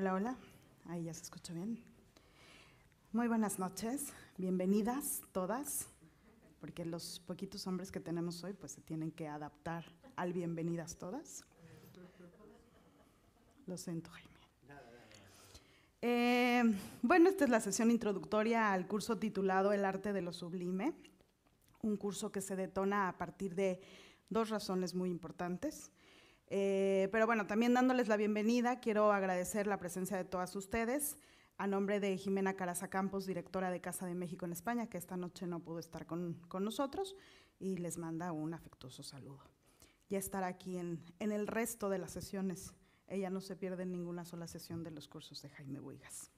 Hola, hola. Ahí ya se escucha bien. Muy buenas noches. Bienvenidas todas, porque los poquitos hombres que tenemos hoy pues se tienen que adaptar al bienvenidas todas. Lo siento, Jaime. Eh, bueno, esta es la sesión introductoria al curso titulado El arte de lo sublime, un curso que se detona a partir de dos razones muy importantes. Eh, pero bueno, también dándoles la bienvenida, quiero agradecer la presencia de todas ustedes. A nombre de Jimena Caraza Campos, directora de Casa de México en España, que esta noche no pudo estar con, nosotros, y les manda un afectuoso saludo. Ya estará aquí en, el resto de las sesiones. Ella no se pierde ninguna sola sesión de los cursos de Jaime Huigas.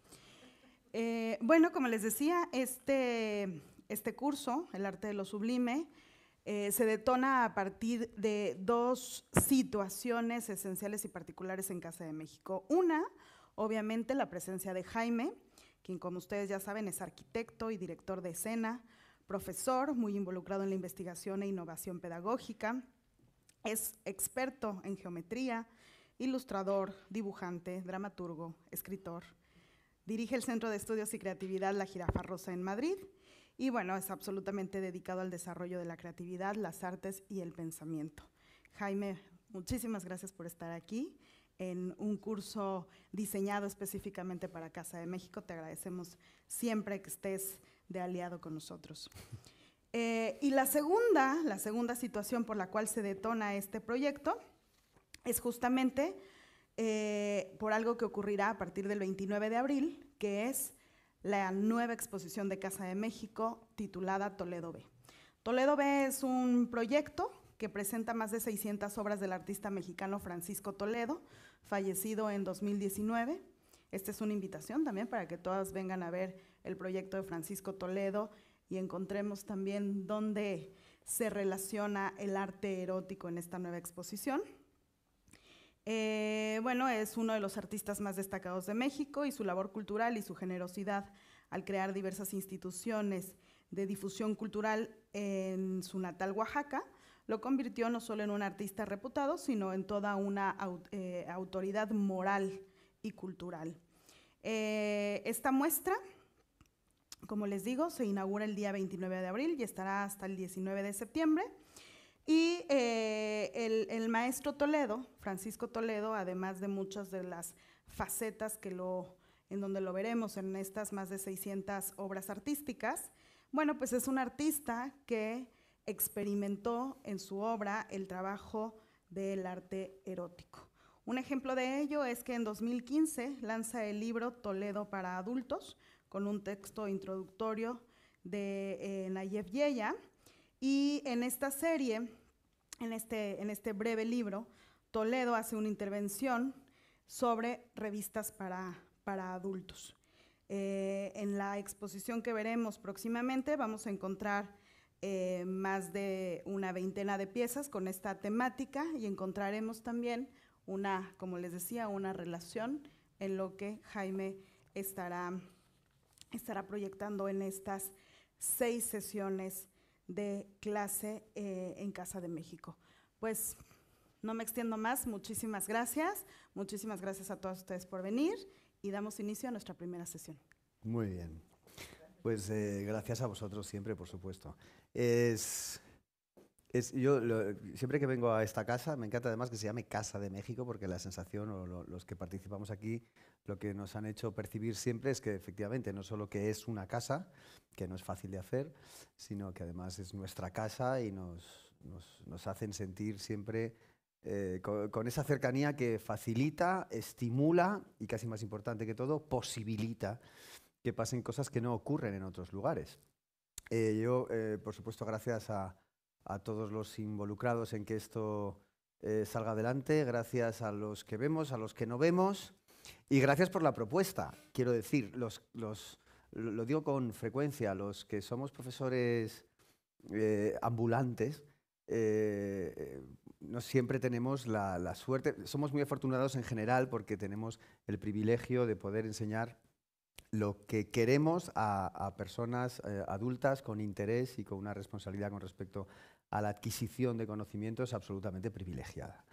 Eh, bueno, como les decía, este, este curso, El Arte de lo Sublime, eh, se detona a partir de dos situaciones esenciales y particulares en Casa de México. Una, obviamente, la presencia de Jaime, quien como ustedes ya saben es arquitecto y director de escena, profesor, muy involucrado en la investigación e innovación pedagógica, es experto en geometría, ilustrador, dibujante, dramaturgo, escritor. Dirige el Centro de Estudios y Creatividad La Jirafa Rosa en Madrid y bueno, es absolutamente dedicado al desarrollo de la creatividad, las artes y el pensamiento. Jaime, muchísimas gracias por estar aquí en un curso diseñado específicamente para Casa de México. Te agradecemos siempre que estés de aliado con nosotros. Eh, y la segunda, la segunda situación por la cual se detona este proyecto es justamente eh, por algo que ocurrirá a partir del 29 de abril, que es la nueva exposición de Casa de México titulada Toledo B. Toledo B es un proyecto que presenta más de 600 obras del artista mexicano Francisco Toledo, fallecido en 2019. Esta es una invitación también para que todas vengan a ver el proyecto de Francisco Toledo y encontremos también dónde se relaciona el arte erótico en esta nueva exposición. Eh, bueno, es uno de los artistas más destacados de México y su labor cultural y su generosidad al crear diversas instituciones de difusión cultural en su natal Oaxaca lo convirtió no solo en un artista reputado, sino en toda una eh, autoridad moral y cultural. Eh, esta muestra, como les digo, se inaugura el día 29 de abril y estará hasta el 19 de septiembre. Y eh, el, maestro Toledo, Francisco Toledo, además de muchas de las facetas que lo, en donde lo veremos en estas más de 600 obras artísticas, bueno, pues es un artista que experimentó en su obra el trabajo del arte erótico. Un ejemplo de ello es que en 2015 lanza el libro Toledo para adultos, con un texto introductorio de eh, Nayev Nayef Yeya, y en esta serie en este, en este breve libro, Toledo hace una intervención sobre revistas para, para adultos. Eh, en la exposición que veremos próximamente vamos a encontrar eh, más de una veintena de piezas con esta temática y encontraremos también una, como les decía, una relación en lo que Jaime estará, estará proyectando en estas seis sesiones de clase eh, en Casa de México. Pues no me extiendo más, muchísimas gracias, muchísimas gracias a todos ustedes por venir y damos inicio a nuestra primera sesión. Muy bien, pues eh, gracias a vosotros siempre, por supuesto. Es es, yo siempre que vengo a esta casa, me encanta además que se llame Casa de México, porque la sensación o los que participamos aquí, lo que nos han hecho percibir siempre es que efectivamente no solo que es una casa, que no es fácil de hacer, sino que además es nuestra casa y nos, nos, nos hacen sentir siempre eh, con, esa cercanía que facilita, estimula y casi más importante que todo, posibilita que pasen cosas que no ocurren en otros lugares. Eh, yo, eh, por supuesto, gracias a a todos los involucrados en que esto eh, salga adelante, gracias a los que vemos, a los que no vemos, y gracias por la propuesta. Quiero decir, los, los, lo digo con frecuencia, los que somos profesores eh, ambulantes, eh, no siempre tenemos la, suerte, somos muy afortunados en general porque tenemos el privilegio de poder enseñar lo que queremos a, personas adultas con interés y con una responsabilidad con respecto a la adquisición de conocimientos absolutamente privilegiada.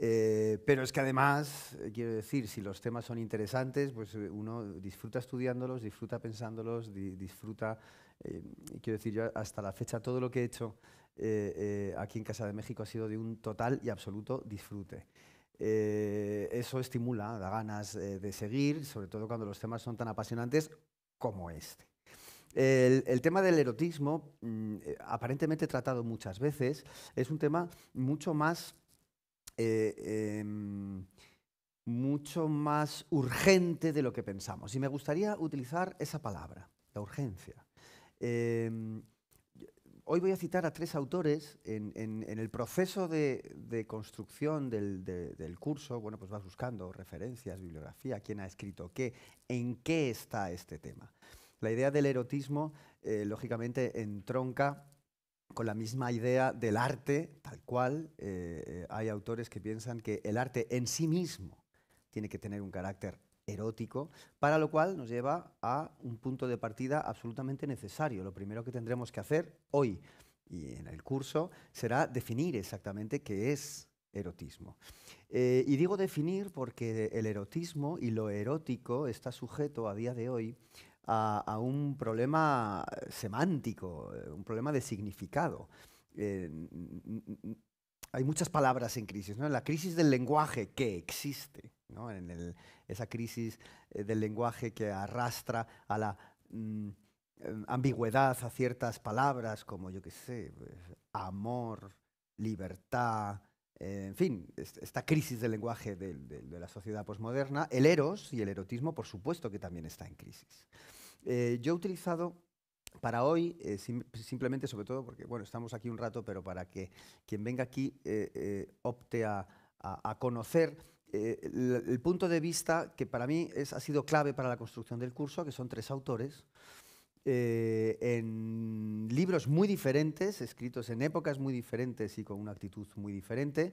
Eh, pero es que además, eh, quiero decir, si los temas son interesantes, pues eh, uno disfruta estudiándolos, disfruta pensándolos, disfruta, quiero decir, yo hasta la fecha todo lo que he hecho aquí en Casa de México ha sido de un total y absoluto disfrute. eso estimula, da ganas de seguir, sobre todo cuando los temas son tan apasionantes como este. El, tema del erotismo, mm, eh, aparentemente tratado muchas veces, es un tema mucho más... Eh, em, mucho más urgente de lo que pensamos. Y me gustaría utilizar esa palabra, la urgencia. Em, hoy voy a citar a tres autores en, el proceso de, construcción del, del, curso. Bueno, pues vas buscando referencias, bibliografía, quién ha escrito qué, en qué está este tema. La idea del erotismo, eh, lógicamente, entronca con la misma idea del arte, tal cual. Eh, eh, hay autores que piensan que el arte en sí mismo tiene que tener un carácter erótico, para lo cual nos lleva a un punto de partida absolutamente necesario. Lo primero que tendremos que hacer hoy y en el curso será definir exactamente qué es erotismo. y digo definir porque el erotismo y lo erótico está sujeto a día de hoy a, un problema semántico, eh, un problema de significado. Eh, hay muchas palabras en crisis, ¿no? La crisis del lenguaje que existe, ¿no? En esa crisis eh, del lenguaje que arrastra a la mm, ambigüedad a ciertas palabras como, yo qué sé, pues, amor, libertad, en fin, esta crisis del lenguaje de, de la sociedad posmoderna, el eros y el erotismo, por supuesto que también está en crisis. Eh, yo he utilizado para hoy, eh, simplemente, sobre todo porque bueno, estamos aquí un rato, pero para que quien venga aquí eh, opte a, conocer el, punto de vista que para mí ha sido clave para la construcción del curso, que son tres autores. en libros muy diferentes, escritos en épocas muy diferentes y con una actitud muy diferente.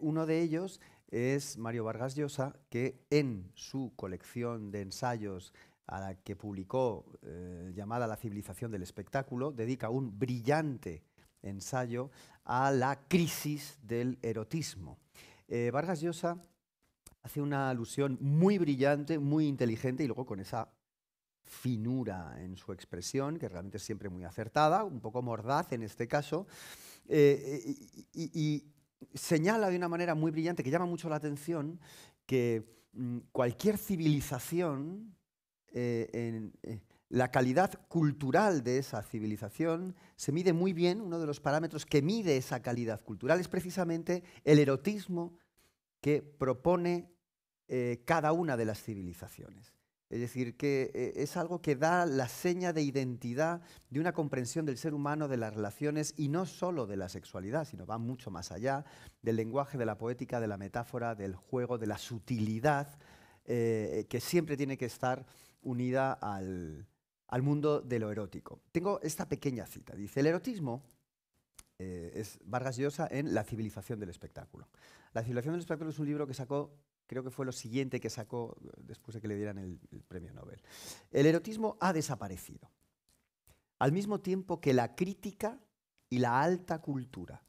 uno de ellos es Mario Vargas Llosa, que en su colección de ensayos a la que publicó eh, llamada La civilización del espectáculo, dedica un brillante ensayo a la crisis del erotismo. Eh, Vargas Llosa hace una alusión muy brillante, muy inteligente y luego con esa finura en su expresión, que realmente es siempre muy acertada, un poco mordaz en este caso, eh, y, señala de una manera muy brillante que llama mucho la atención que mm, cualquier civilización eh, en, eh, la calidad cultural de esa civilización se mide muy bien, uno de los parámetros que mide esa calidad cultural es precisamente el erotismo que propone eh, cada una de las civilizaciones. Es decir, que es algo que da la seña de identidad de una comprensión del ser humano, de las relaciones y no solo de la sexualidad, sino va mucho más allá del lenguaje, de la poética, de la metáfora, del juego, de la sutilidad, que siempre tiene que estar unida al, mundo de lo erótico. Tengo esta pequeña cita. Dice, el erotismo eh, es Vargas Llosa en La civilización del espectáculo. La civilización del espectáculo es un libro que sacó, creo que fue lo siguiente que sacó eh, después de que le dieran el, el premio Nobel. El erotismo ha desaparecido, al mismo tiempo que la crítica y la alta cultura.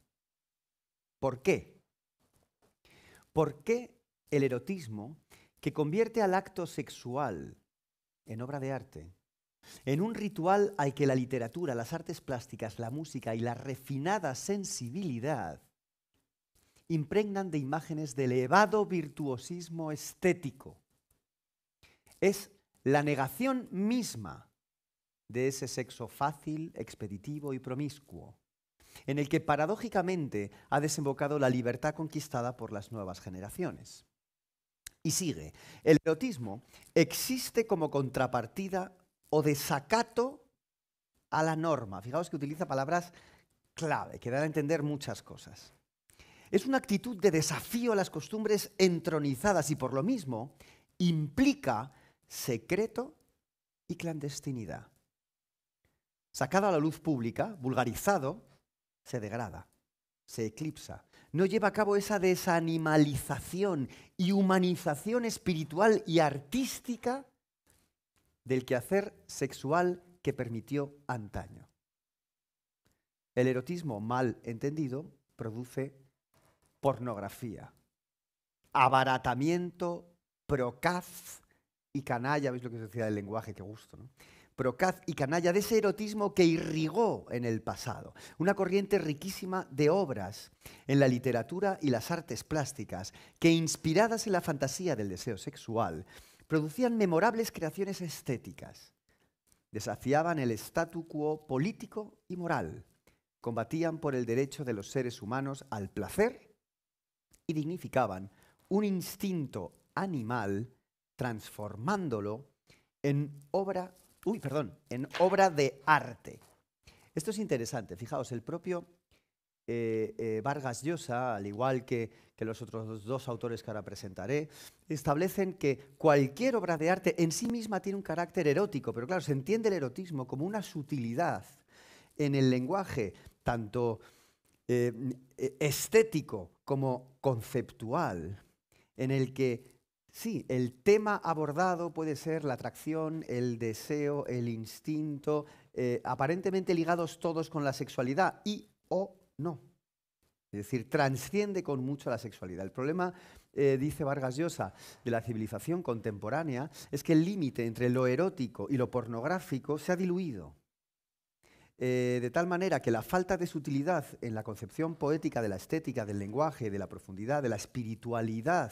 ¿Por qué? ¿Por qué el erotismo, que convierte al acto sexual en obra de arte, en un ritual al que la literatura, las artes plásticas, la música y la refinada sensibilidad impregnan de imágenes de elevado virtuosismo estético. Es la negación misma de ese sexo fácil, expeditivo y promiscuo, en el que paradójicamente ha desembocado la libertad conquistada por las nuevas generaciones. Y sigue, el erotismo existe como contrapartida o desacato a la norma. Fijaos que utiliza palabras clave, que dan a entender muchas cosas. Es una actitud de desafío a las costumbres entronizadas y por lo mismo implica secreto y clandestinidad. Sacado a la luz pública, vulgarizado, se degrada, se eclipsa, no lleva a cabo esa desanimalización y humanización espiritual y artística del quehacer sexual que permitió antaño. El erotismo mal entendido produce pornografía, abaratamiento, procaz y canalla, ¿veis lo que se decía del lenguaje? Qué gusto, ¿no? procaz y canalla de ese erotismo que irrigó en el pasado, una corriente riquísima de obras en la literatura y las artes plásticas, que inspiradas en la fantasía del deseo sexual, producían memorables creaciones estéticas, desafiaban el statu quo político y moral, combatían por el derecho de los seres humanos al placer y dignificaban un instinto animal transformándolo en obra uy, perdón, en obra de arte. Esto es interesante, fijaos, el propio eh, eh, Vargas Llosa, al igual que, los otros dos autores que ahora presentaré, establecen que cualquier obra de arte en sí misma tiene un carácter erótico, pero claro, se entiende el erotismo como una sutilidad en el lenguaje, tanto eh, estético como conceptual, en el que Sí, el tema abordado puede ser la atracción, el deseo, el instinto, eh, aparentemente ligados todos con la sexualidad y o no. Es decir, transciende con mucho la sexualidad. El problema, eh, dice Vargas Llosa, de la civilización contemporánea es que el límite entre lo erótico y lo pornográfico se ha diluido. Eh, de tal manera que la falta de sutilidad en la concepción poética de la estética, del lenguaje, de la profundidad, de la espiritualidad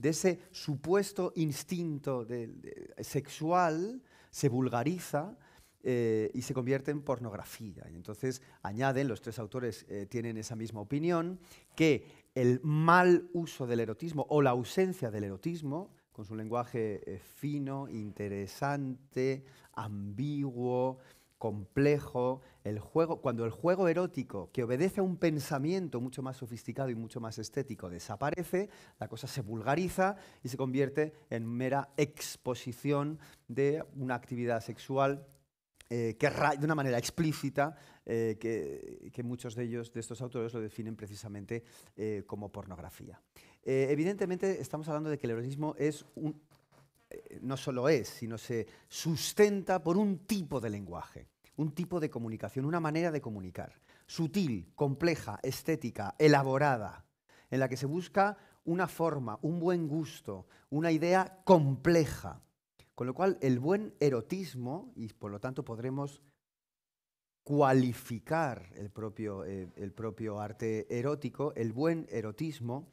de ese supuesto instinto sexual se vulgariza eh, y se convierte en pornografía. Y entonces añaden, los tres autores eh, tienen esa misma opinión, que el mal uso del erotismo o la ausencia del erotismo, con su lenguaje eh, fino, interesante, ambiguo, complejo, juego, cuando el juego erótico, que obedece a un pensamiento mucho más sofisticado y mucho más estético, desaparece, la cosa se vulgariza y se convierte en mera exposición de una actividad sexual eh, que de una manera explícita, eh, que, muchos de ellos, de estos autores, lo definen precisamente eh, como pornografía. evidentemente, estamos hablando de que el erotismo es no solo es, sino se sustenta por un tipo de lenguaje un tipo de comunicación, una manera de comunicar, sutil, compleja, estética, elaborada, en la que se busca una forma, un buen gusto, una idea compleja. Con lo cual, el buen erotismo, y por lo tanto podremos cualificar el propio, eh, el propio arte erótico, el buen erotismo,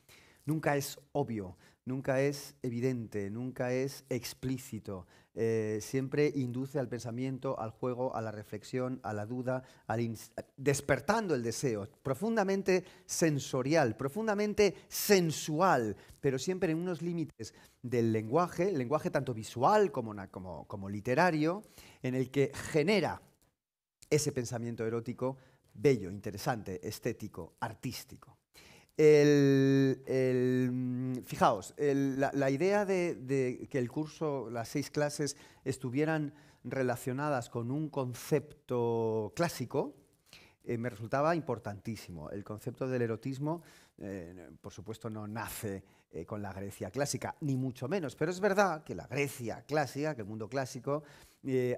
nunca es obvio, nunca es evidente, nunca es explícito, eh, siempre induce al pensamiento, al juego, a la reflexión, a la duda, al despertando el deseo, profundamente sensorial, profundamente sensual, pero siempre en unos límites del lenguaje, lenguaje tanto visual como, como, como literario, en el que genera ese pensamiento erótico bello, interesante, estético, artístico. El, mm, fijaos, la, idea de, que el curso, las seis clases, estuvieran relacionadas con un concepto clásico eh, me resultaba importantísimo. El concepto del erotismo, eh, por supuesto, no nace eh, con la Grecia clásica, ni mucho menos, pero es verdad que la Grecia clásica, que el mundo clásico,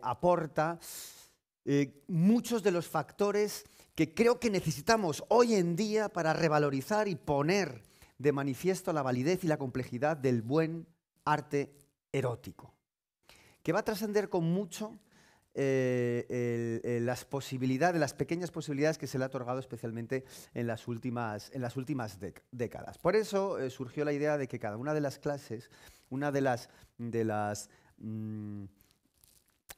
aporta muchos de los factores que creo que necesitamos hoy en día para revalorizar y poner de manifiesto la validez y la complejidad del buen arte erótico, que va a trascender con mucho eh, las posibilidades, las pequeñas posibilidades que se le ha otorgado especialmente en las últimas, en las últimas décadas. Por eso eh, surgió la idea de que cada una de las clases, una de las, de las mm,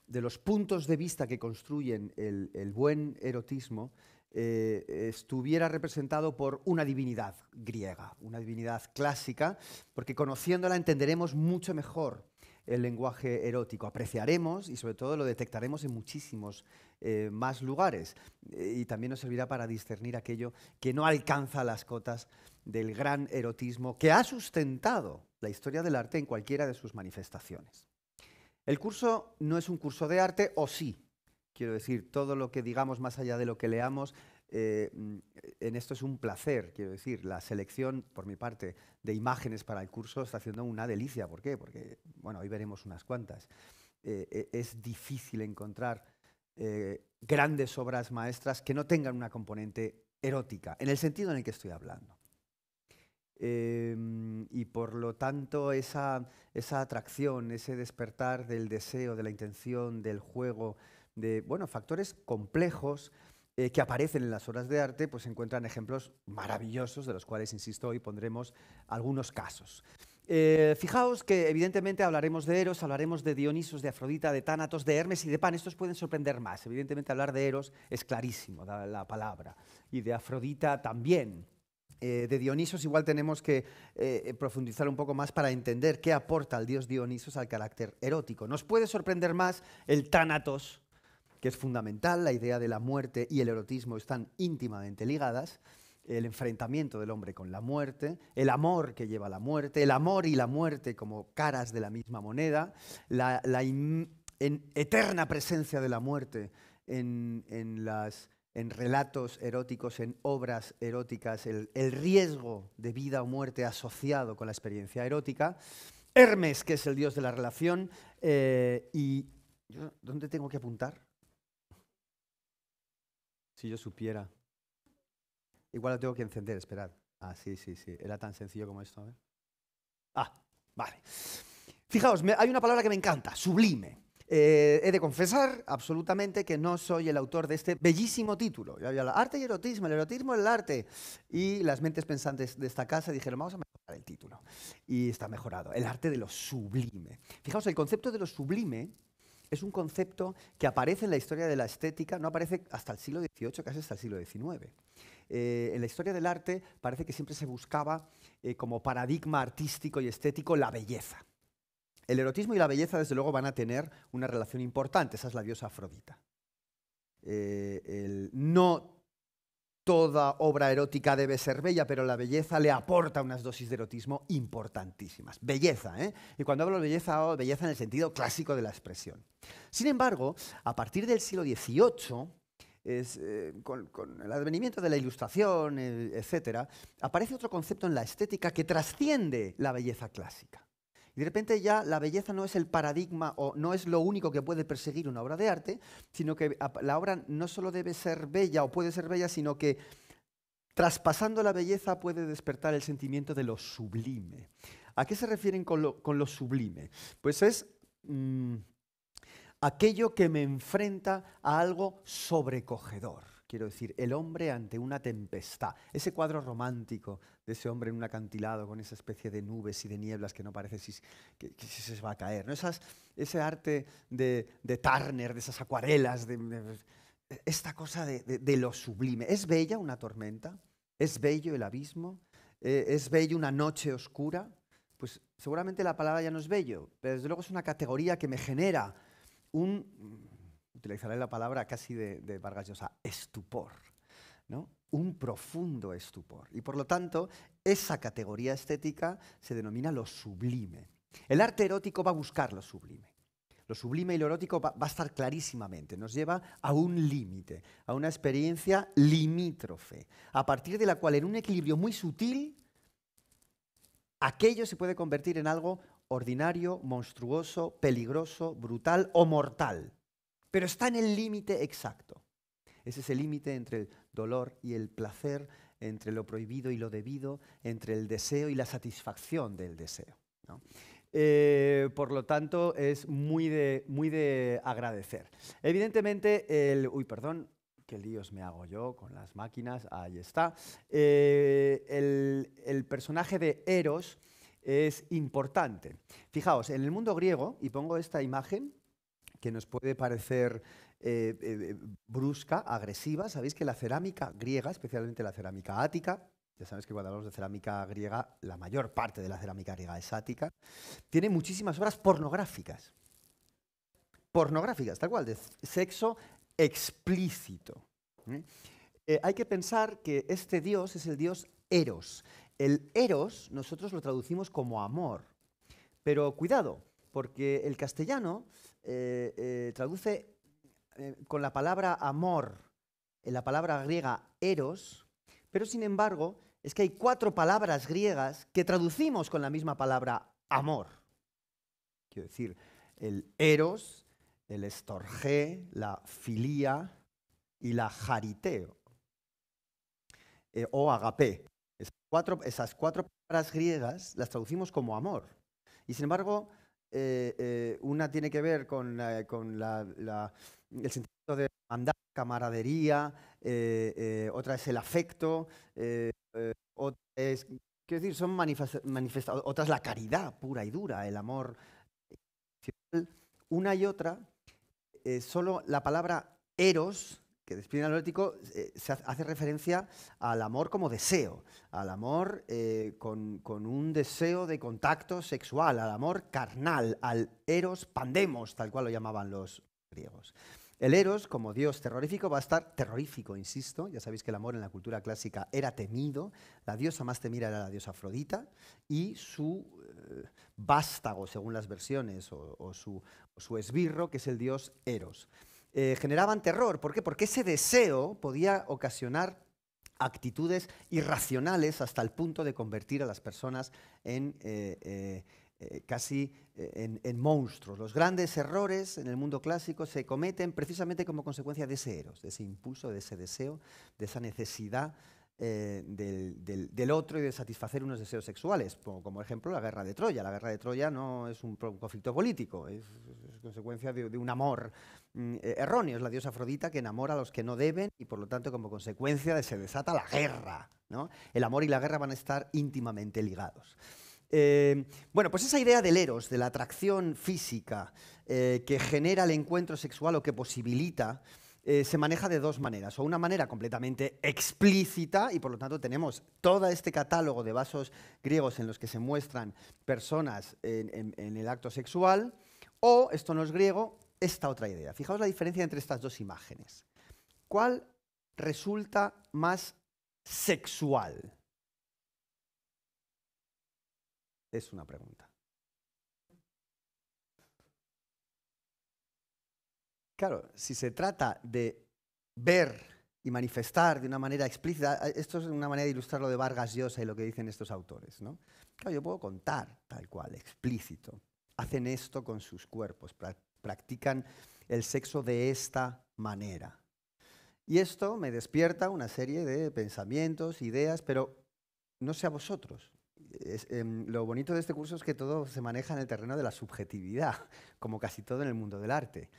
de los puntos de vista que construyen el buen erotismo eh, estuviera representado por una divinidad griega, una divinidad clásica, porque conociéndola entenderemos mucho mejor el lenguaje erótico, apreciaremos y sobre todo lo detectaremos en muchísimos eh, más lugares eh, y también nos servirá para discernir aquello que no alcanza las cotas del gran erotismo que ha sustentado la historia del arte en cualquiera de sus manifestaciones. El curso no es un curso de arte, o sí, Quiero decir, todo lo que digamos más allá de lo que leamos, eh, en esto es un placer, quiero decir, la selección, por mi parte, de imágenes para el curso está haciendo una delicia. ¿Por qué? Porque, bueno, hoy veremos unas cuantas. Eh, eh, es difícil encontrar grandes obras maestras que no tengan una componente erótica, en el sentido en el que estoy hablando. Em, y por lo tanto, esa atracción, ese despertar del deseo, de la intención, del juego, de bueno, factores complejos eh, que aparecen en las obras de arte, pues se encuentran ejemplos maravillosos, de los cuales, insisto, hoy pondremos algunos casos. Eh, fijaos que evidentemente hablaremos de Eros, hablaremos de Dionisos, de Afrodita, de Tánatos, de Hermes y de Pan. Estos pueden sorprender más. Evidentemente hablar de Eros es clarísimo, da la palabra. Y de Afrodita también. Eh, de Dionisos igual tenemos que profundizar un poco más para entender qué aporta el dios Dionisos al carácter erótico. Nos puede sorprender más el Tánatos, que es fundamental, la idea de la muerte y el erotismo están íntimamente ligadas, el enfrentamiento del hombre con la muerte, el amor que lleva la muerte, el amor y la muerte como caras de la misma moneda, la, eterna presencia de la muerte en, relatos eróticos, en obras eróticas, el, riesgo de vida o muerte asociado con la experiencia erótica. Hermes, que es el dios de la relación, eh, y ¿dónde tengo que apuntar? Si yo supiera. Igual lo tengo que encender, esperad. Ah, sí, sí, sí. Era tan sencillo como esto. ¿eh? Ah, vale. Fijaos, hay una palabra que me encanta, sublime. Eh, he de confesar absolutamente que no soy el autor de este bellísimo título. Yo había arte y erotismo, el erotismo el arte. Y las mentes pensantes de esta casa dijeron, vamos a mejorar el título. Y está mejorado, el arte de lo sublime. Fijaos, el concepto de lo sublime es un concepto que aparece en la historia de la estética, no aparece hasta el siglo XVIII, casi hasta el siglo XIX. Eh, en la historia del arte parece que siempre se buscaba eh, como paradigma artístico y estético la belleza. El erotismo y la belleza, desde luego, van a tener una relación importante, esa es la diosa Afrodita. Eh, el no Toda obra erótica debe ser bella, pero la belleza le aporta unas dosis de erotismo importantísimas. Belleza, ¿eh? Y cuando hablo de belleza, de belleza en el sentido clásico de la expresión. Sin embargo, a partir del siglo XVIII, eh, con, el advenimiento de la ilustración, eh, etcétera, etc., aparece otro concepto en la estética que trasciende la belleza clásica. Y de repente ya la belleza no es el paradigma o no es lo único que puede perseguir una obra de arte, sino que la obra no solo debe ser bella o puede ser bella, sino que traspasando la belleza puede despertar el sentimiento de lo sublime. ¿A qué se refieren con lo, sublime? Pues es mm, aquello que me enfrenta a algo sobrecogedor. Quiero decir, el hombre ante una tempestad, ese cuadro romántico ese hombre en un acantilado con esa especie de nubes y de nieblas que no parece si, que, se va a caer. ¿no? Esas, ese arte de, de, Turner, de esas acuarelas, de, esta cosa de, lo sublime. ¿Es bella una tormenta? ¿Es bello el abismo? Eh, ¿Es bello una noche oscura? Pues seguramente la palabra ya no es bello, pero desde luego es una categoría que me genera un, mm, utilizaré la palabra casi de, de Vargas Llosa, estupor. ¿no? un profundo estupor. Y por lo tanto, esa categoría estética se denomina lo sublime. El arte erótico va a buscar lo sublime. Lo sublime y lo erótico va, a estar clarísimamente, nos lleva a un límite, a una experiencia limítrofe, a partir de la cual en un equilibrio muy sutil, aquello se puede convertir en algo ordinario, monstruoso, peligroso, brutal o mortal. Pero está en el límite exacto. Ese Es el límite entre dolor y el placer, entre lo prohibido y lo debido, entre el deseo y la satisfacción del deseo. Eh, por lo tanto, es muy de, muy de agradecer. Evidentemente, el... Uy, perdón, qué líos me hago yo con las máquinas, ahí está. Eh, el, el, personaje de Eros es importante. Fijaos, en el mundo griego, y pongo esta imagen que nos puede parecer eh, eh, brusca, agresiva. Sabéis que la cerámica griega, especialmente la cerámica ática, ya sabéis que cuando hablamos de cerámica griega, la mayor parte de la cerámica griega es ática, tiene muchísimas obras pornográficas. Pornográficas, tal cual, de sexo explícito. ¿eh? hay que pensar que este dios es el dios Eros. El Eros nosotros lo traducimos como amor. Pero cuidado, porque el castellano traduce eh, con la palabra amor, en la palabra griega eros, pero sin embargo es que hay cuatro palabras griegas que traducimos con la misma palabra amor. Quiero decir, el eros, el estorge la filía y la jariteo, eh, o agape. Esas cuatro, esas cuatro palabras griegas las traducimos como amor. Y sin embargo, eh, una tiene que ver con, la, el sentimiento de andar camaradería, eh, eh, otra es el afecto, eh, otra es, decir, son otra la caridad pura y dura, el amor. Una y otra, solo la palabra eros, que despide el erótico, hace referencia al amor como deseo, al amor con, con un deseo de contacto sexual, al amor carnal, al eros pandemos, tal cual lo llamaban los griegos. El Eros, como dios terrorífico, va a estar terrorífico, insisto. Ya sabéis que el amor en la cultura clásica era temido. La diosa más temida era la diosa Afrodita y su eh, vástago, según las versiones, o, su, esbirro, que es el dios Eros. Eh, generaban terror. ¿Por qué? Porque ese deseo podía ocasionar actitudes irracionales hasta el punto de convertir a las personas en... Eh, eh, casi eh, en, monstruos. Los grandes errores en el mundo clásico se cometen precisamente como consecuencia de ese eros, de ese impulso, de ese deseo, de esa necesidad eh, del, otro y de satisfacer unos deseos sexuales, como, como, ejemplo la guerra de Troya. La guerra de Troya no es un, conflicto político, es, consecuencia de, un amor mm, erróneo. Es la diosa Afrodita que enamora a los que no deben y por lo tanto como consecuencia de se desata la guerra. El amor y la guerra van a estar íntimamente ligados. Eh, bueno, pues esa idea del eros, de la atracción física eh, que genera el encuentro sexual o que posibilita, eh, se maneja de dos maneras. O una manera completamente explícita, y por lo tanto tenemos todo este catálogo de vasos griegos en los que se muestran personas en, en el acto sexual, o, esto no es griego, esta otra idea. Fijaos la diferencia entre estas dos imágenes. ¿Cuál resulta más sexual? Es una pregunta. Claro, si se trata de ver y manifestar de una manera explícita, esto es una manera de ilustrar lo de Vargas Llosa y lo que dicen estos autores. ¿no? Claro, yo puedo contar tal cual, explícito. Hacen esto con sus cuerpos, practican el sexo de esta manera. Y esto me despierta una serie de pensamientos, ideas, pero no sé a vosotros. Em, lo bonito de este curso es que todo se maneja en el terreno de la subjetividad, como casi todo en el mundo del arte.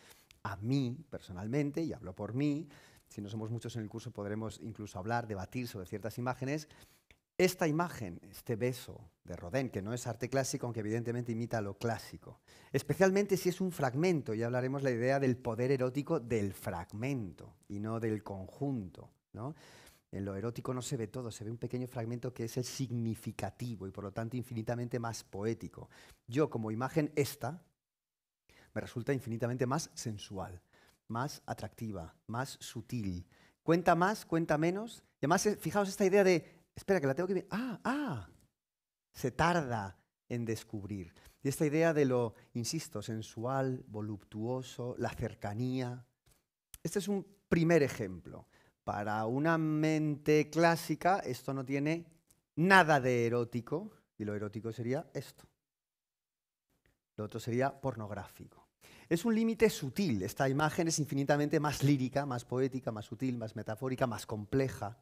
A mí, personalmente, y hablo por mí, si no somos muchos en el curso podremos incluso hablar, debatir sobre ciertas imágenes, esta imagen, este beso de Rodin, que no es arte clásico, aunque evidentemente imita lo clásico, especialmente si es un fragmento, Y hablaremos la idea del poder erótico del fragmento y no del conjunto. ¿no? En lo erótico no se ve todo, se ve un pequeño fragmento que es el significativo y por lo tanto infinitamente más poético. Yo como imagen esta me resulta infinitamente más sensual, más atractiva, más sutil. Cuenta más, cuenta menos. Y además, eh, fijaos esta idea de, espera, que la tengo que ver. Ah, ah, se tarda en descubrir. Y esta idea de lo, insisto, sensual, voluptuoso, la cercanía. Este es un primer ejemplo. Para una mente clásica, esto no tiene nada de erótico, y lo erótico sería esto. Lo otro sería pornográfico. Es un límite sutil, esta imagen es infinitamente más lírica, más poética, más sutil, más metafórica, más compleja.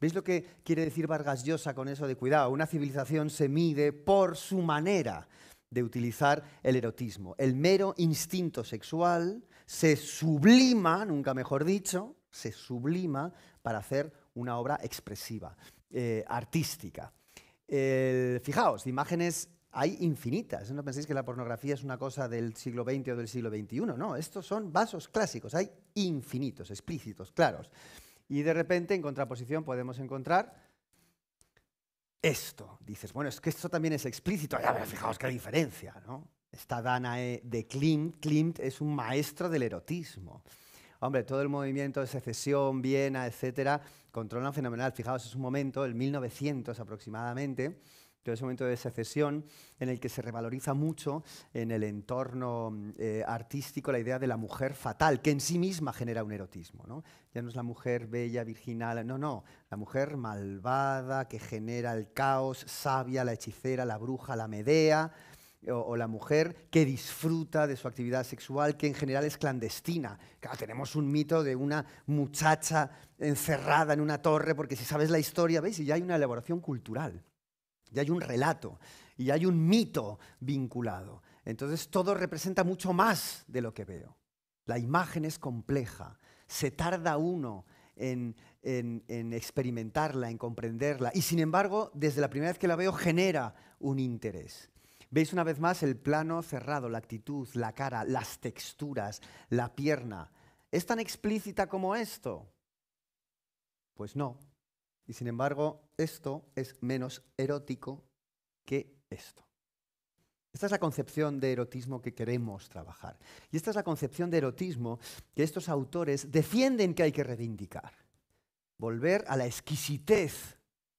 ¿Veis lo que quiere decir Vargas Llosa con eso de cuidado? Una civilización se mide por su manera de utilizar el erotismo. El mero instinto sexual se sublima, nunca mejor dicho, se sublima para hacer una obra expresiva, eh, artística. fijaos, imágenes hay infinitas. ¿eh? No penséis que la pornografía es una cosa del siglo XX o del siglo XXI. No, estos son vasos clásicos. Hay infinitos, explícitos, claros. Y de repente, en contraposición, podemos encontrar esto. Dices, bueno, es que esto también es explícito. fijaos qué diferencia, ¿no? Esta Danae de Klimt. Klimt es un maestro del erotismo. Hombre, todo el movimiento de secesión, Viena, etcétera, controlan fenomenal. Fijaos, es un momento, el 1900 aproximadamente, todo ese momento de secesión en el que se revaloriza mucho en el entorno eh, artístico la idea de la mujer fatal, que en sí misma genera un erotismo. Ya no es la mujer bella, virginal, no, no, la mujer malvada que genera el caos, sabia, la hechicera, la bruja, la medea o, la mujer que disfruta de su actividad sexual, que en general es clandestina. tenemos un mito de una muchacha encerrada en una torre, porque si sabes la historia, veis, y ya hay una elaboración cultural, ya hay un relato, y ya hay un mito vinculado. Entonces todo representa mucho más de lo que veo. La imagen es compleja, se tarda uno en, experimentarla, en comprenderla. Y sin embargo, desde la primera vez que la veo, genera un interés. Veis una vez más el plano cerrado, la actitud, la cara, las texturas, la pierna. ¿Es tan explícita como esto? Pues no. Y sin embargo, esto es menos erótico que esto. Esta es la concepción de erotismo que queremos trabajar. Y esta es la concepción de erotismo que estos autores defienden que hay que reivindicar. Volver a la exquisitez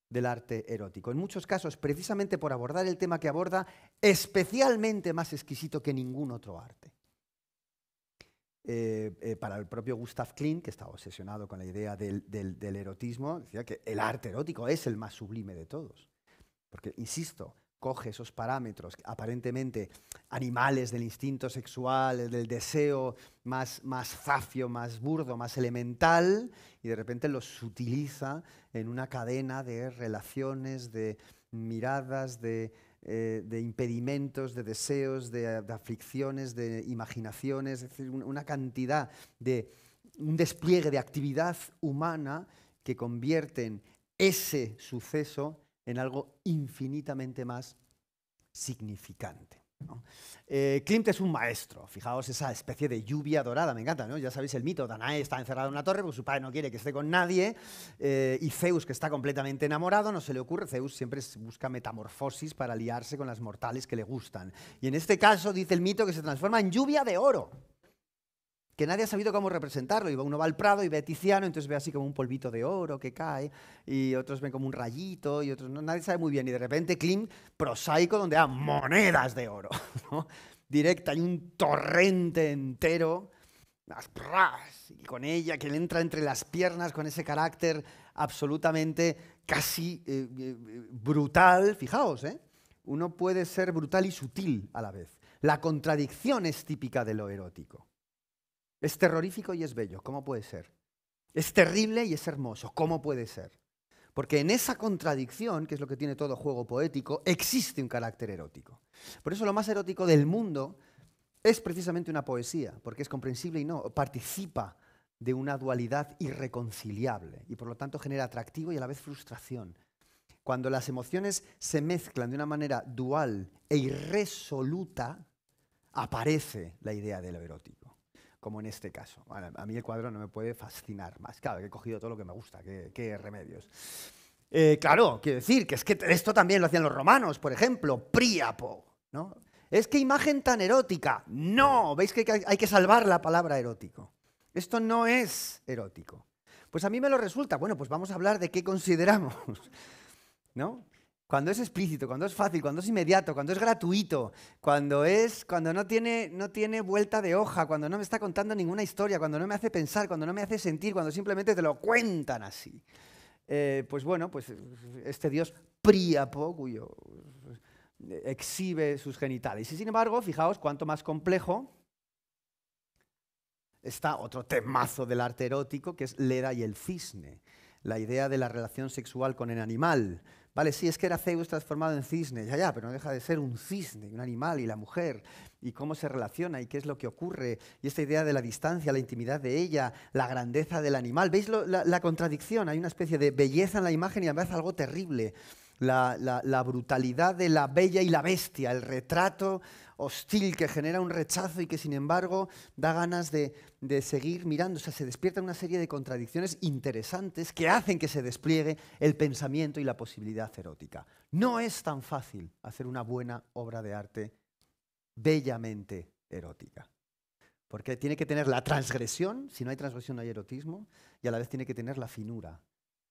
del arte erótico. En muchos casos, precisamente por abordar el tema que aborda, especialmente más exquisito que ningún otro arte. Eh, eh, para el propio Gustav Klimt, que estaba obsesionado con la idea del erotismo, decía que el arte erótico es el más sublime de todos. Porque, insisto, coge esos parámetros, aparentemente animales del instinto sexual, del deseo más, más zafio, más burdo, más elemental, y de repente los utiliza en una cadena de relaciones, de miradas, de, eh, impedimentos, de deseos, de, de, aflicciones, de imaginaciones, es decir, una cantidad de un despliegue de actividad humana que convierten ese suceso en algo infinitamente más significante. Klimt eh, es un maestro, fijaos esa especie de lluvia dorada, me encanta, ¿no? ya sabéis el mito, Danae está encerrado en una torre porque su padre no quiere que esté con nadie eh, y Zeus que está completamente enamorado, no se le ocurre, Zeus siempre busca metamorfosis para aliarse con las mortales que le gustan. Y en este caso dice el mito que se transforma en lluvia de oro que nadie ha sabido cómo representarlo. uno va al Prado y ve a Tiziano, entonces ve así como un polvito de oro que cae, y otros ven como un rayito, y otros no, nadie sabe muy bien. Y de repente Klim, prosaico, donde da monedas de oro, Directa, hay un torrente entero, y con ella, que le entra entre las piernas con ese carácter absolutamente casi eh, eh, brutal. Fijaos, ¿eh? Uno puede ser brutal y sutil a la vez. La contradicción es típica de lo erótico. Es terrorífico y es bello, ¿cómo puede ser? Es terrible y es hermoso, ¿cómo puede ser? Porque en esa contradicción, que es lo que tiene todo juego poético, existe un carácter erótico. Por eso lo más erótico del mundo es precisamente una poesía, porque es comprensible y no, participa de una dualidad irreconciliable y por lo tanto genera atractivo y a la vez frustración. Cuando las emociones se mezclan de una manera dual e irresoluta, aparece la idea del erótico como en este caso. a mí el cuadro no me puede fascinar más. Claro, he cogido todo lo que me gusta, qué, remedios. Eh, claro, quiero decir que es que esto también lo hacían los romanos, por ejemplo, Príapo, ¿no? Es que imagen tan erótica. No, veis que hay que salvar la palabra erótico. Esto no es erótico. Pues a mí me lo resulta. Bueno, pues vamos a hablar de qué consideramos, ¿no? cuando es explícito, cuando es fácil, cuando es inmediato, cuando es gratuito, cuando es cuando no tiene no tiene vuelta de hoja, cuando no me está contando ninguna historia, cuando no me hace pensar, cuando no me hace sentir, cuando simplemente te lo cuentan así. Eh, pues bueno, pues este dios Priapo cuyo eh, exhibe sus genitales. Y sin embargo, fijaos cuánto más complejo está otro temazo del arte erótico, que es Leda y el cisne, la idea de la relación sexual con el animal, Vale, sí, es que era Zeus transformado en cisne, ya, ya, pero no deja de ser un cisne, un animal y la mujer, y cómo se relaciona y qué es lo que ocurre, y esta idea de la distancia, la intimidad de ella, la grandeza del animal. ¿Veis la, la, contradicción? Hay una especie de belleza en la imagen y a además algo terrible la, brutalidad de la bella y la bestia, el retrato hostil que genera un rechazo y que sin embargo da ganas de, de seguir mirando. O sea, se despierta una serie de contradicciones interesantes que hacen que se despliegue el pensamiento y la posibilidad erótica. No es tan fácil hacer una buena obra de arte bellamente erótica. Porque tiene que tener la transgresión, si no hay transgresión no hay erotismo, y a la vez tiene que tener la finura,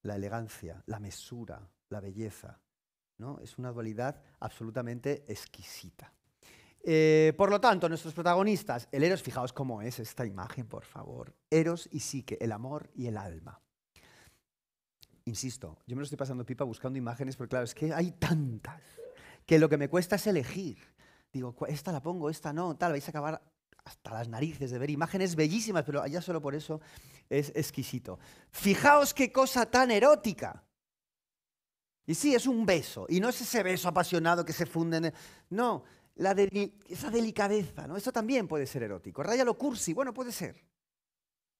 la elegancia, la mesura, la belleza. ¿no? Es una dualidad absolutamente exquisita. Eh, por lo tanto, nuestros protagonistas, el Eros, fijaos cómo es esta imagen, por favor. Eros y psique, el amor y el alma. Insisto, yo me lo estoy pasando pipa buscando imágenes, porque claro, es que hay tantas que lo que me cuesta es elegir. Digo, esta la pongo, esta no, tal, vais a acabar hasta las narices de ver imágenes bellísimas, pero ya solo por eso es exquisito. Fijaos qué cosa tan erótica. Y sí, es un beso, y no es ese beso apasionado que se funde en... No, esa delicadeza, ¿no? Eso también puede ser erótico. Raya lo cursi, bueno, puede ser.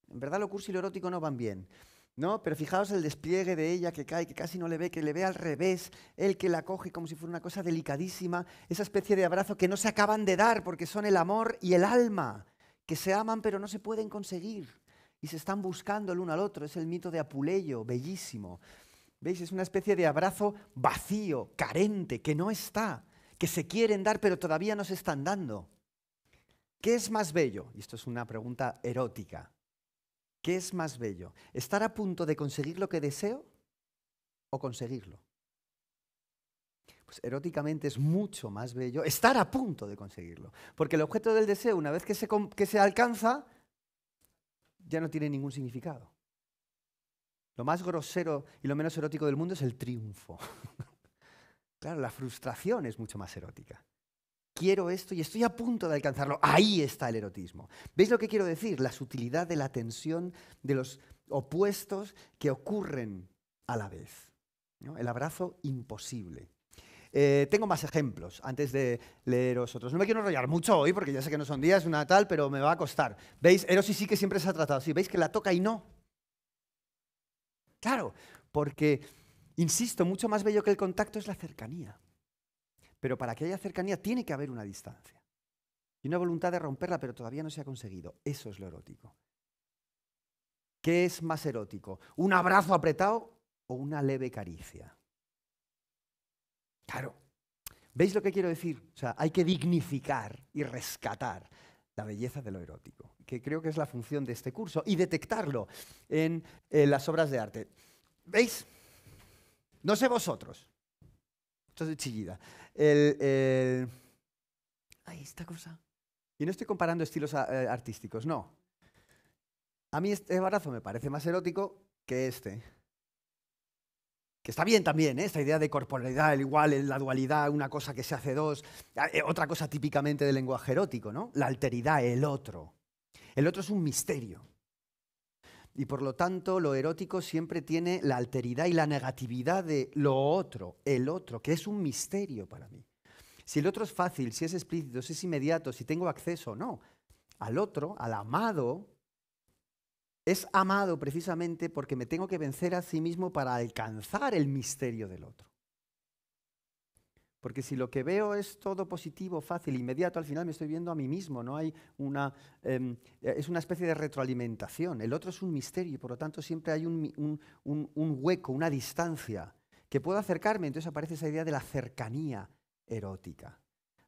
En verdad lo cursi y lo erótico no van bien. ¿No? Pero fijaos el despliegue de ella que cae, que casi no le ve, que le ve al revés, él que la coge como si fuera una cosa delicadísima, esa especie de abrazo que no se acaban de dar porque son el amor y el alma, que se aman pero no se pueden conseguir y se están buscando el uno al otro, es el mito de Apuleyo, bellísimo. ¿Veis? Es una especie de abrazo vacío, carente, que no está, que se quieren dar pero todavía no se están dando. ¿Qué es más bello? Y esto es una pregunta erótica. ¿Qué es más bello? ¿Estar a punto de conseguir lo que deseo o conseguirlo? Pues eróticamente es mucho más bello estar a punto de conseguirlo. Porque el objeto del deseo, una vez que se, que se alcanza, ya no tiene ningún significado. Lo más grosero y lo menos erótico del mundo es el triunfo. claro, la frustración es mucho más erótica. Quiero esto y estoy a punto de alcanzarlo. Ahí está el erotismo. ¿Veis lo que quiero decir? La sutilidad de la tensión de los opuestos que ocurren a la vez. El abrazo imposible. Eh, tengo más ejemplos antes de leeros otros. No me quiero enrollar mucho hoy porque ya sé que no son días, una tal, pero me va a costar. ¿Veis? Eros y sí que siempre se ha tratado sí ¿Veis que la toca y no? Claro, porque, insisto, mucho más bello que el contacto es la cercanía. Pero para que haya cercanía tiene que haber una distancia. Y una voluntad de romperla, pero todavía no se ha conseguido. Eso es lo erótico. ¿Qué es más erótico? ¿Un abrazo apretado o una leve caricia? Claro. ¿Veis lo que quiero decir? O sea, hay que dignificar y rescatar la belleza de lo erótico que creo que es la función de este curso, y detectarlo en eh, las obras de arte. ¿Veis? No sé vosotros. Esto es de chillida. El, esta cosa. Y no estoy comparando estilos eh, artísticos, no. A mí este embarazo me parece más erótico que este. Que está bien también, ¿eh? esta idea de corporalidad, el igual, la dualidad, una cosa que se hace dos, eh, otra cosa típicamente del lenguaje erótico, ¿no? La alteridad, el otro. El otro es un misterio. Y por lo tanto, lo erótico siempre tiene la alteridad y la negatividad de lo otro, el otro, que es un misterio para mí. Si el otro es fácil, si es explícito, si es inmediato, si tengo acceso, no. Al otro, al amado, es amado precisamente porque me tengo que vencer a sí mismo para alcanzar el misterio del otro. Porque si lo que veo es todo positivo, fácil, inmediato, al final me estoy viendo a mí mismo. No hay una, em, eh, es una especie de retroalimentación. El otro es un misterio y por lo tanto siempre hay un hueco, una distancia que puedo acercarme. Entonces aparece esa idea de la cercanía erótica.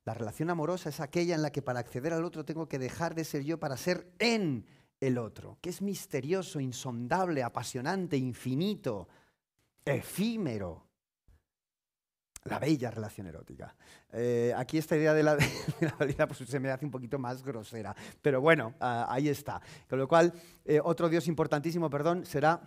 La relación amorosa es aquella en la que para acceder al otro tengo que dejar de ser yo para ser en el otro, que es misterioso, insondable, apasionante, infinito, efímero la bella relación erótica. Eh, aquí esta idea de la, realidad pues, se me hace un poquito más grosera, pero bueno, ah, ahí está. Con lo cual, eh, otro dios importantísimo, perdón, será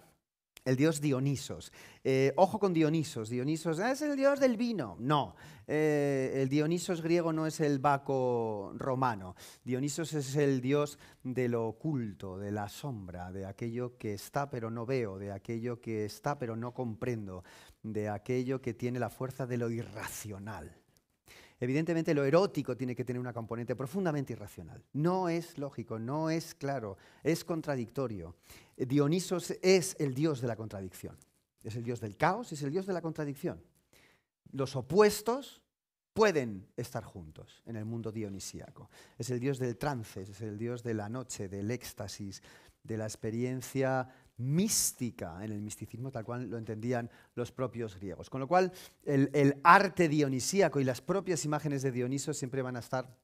el dios Dionisos. Eh, ojo con Dionisos. Dionisos ah, es el dios del vino. No. Eh, el Dionisos griego no es el Baco romano. Dionisos es el dios de lo oculto, de la sombra, de aquello que está pero no veo, de aquello que está pero no comprendo, de aquello que tiene la fuerza de lo irracional. Evidentemente lo erótico tiene que tener una componente profundamente irracional. No es lógico, no es claro, es contradictorio. Dionisos es el dios de la contradicción. Es el dios del caos, es el dios de la contradicción. Los opuestos pueden estar juntos en el mundo dionisíaco. Es el dios del trance, es el dios de la noche, del éxtasis, de la experiencia mística, en el misticismo tal cual lo entendían los propios griegos. Con lo cual, el, arte dionisíaco y las propias imágenes de Dioniso siempre van a estar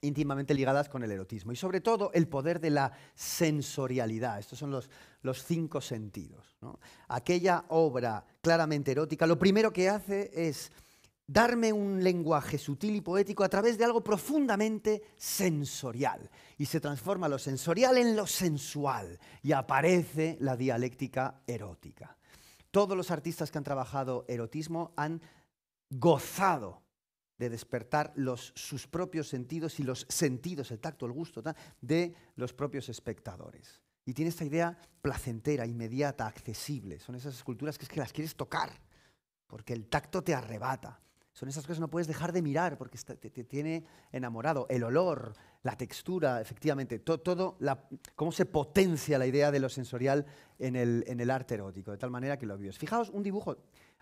íntimamente ligadas con el erotismo y sobre todo el poder de la sensorialidad. Estos son los, cinco sentidos. Aquella obra claramente erótica, lo primero que hace es darme un lenguaje sutil y poético a través de algo profundamente sensorial. Y se transforma lo sensorial en lo sensual y aparece la dialéctica erótica. Todos los artistas que han trabajado erotismo han gozado de despertar sus propios sentidos y los sentidos, el tacto, el gusto, de los propios espectadores. Y tiene esta idea placentera, inmediata, accesible. Son esas esculturas que es que las quieres tocar, porque el tacto te arrebata. Son esas cosas que no puedes dejar de mirar porque te, tiene enamorado. El olor, la textura, efectivamente, todo, cómo se potencia la idea de lo sensorial en el, arte erótico, de tal manera que lo vives. Fijaos, un dibujo,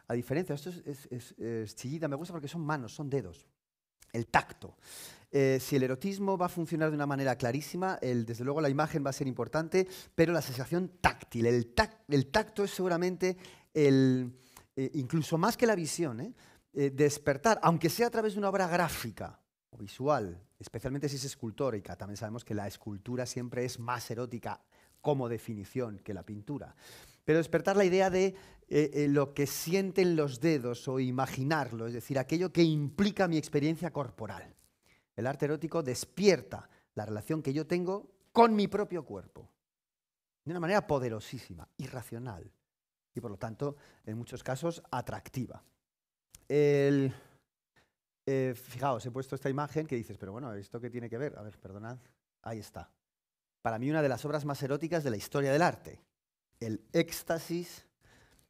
a diferencia, esto es, chillida, me gusta porque son manos, son dedos, el tacto. Eh, si el erotismo va a funcionar de una manera clarísima, desde luego la imagen va a ser importante, pero la sensación táctil, el, el tacto es seguramente el, eh, incluso más que la visión, ¿eh? Eh, despertar, aunque sea a través de una obra gráfica o visual, especialmente si es escultórica. También sabemos que la escultura siempre es más erótica como definición que la pintura. Pero despertar la idea de eh, eh, lo que sienten los dedos o imaginarlo, es decir, aquello que implica mi experiencia corporal. El arte erótico despierta la relación que yo tengo con mi propio cuerpo, de una manera poderosísima, irracional y por lo tanto, en muchos casos, atractiva. El, eh, fijaos, he puesto esta imagen que dices, pero bueno, ¿esto qué tiene que ver? A ver, perdonad. Ahí está. Para mí una de las obras más eróticas de la historia del arte. El éxtasis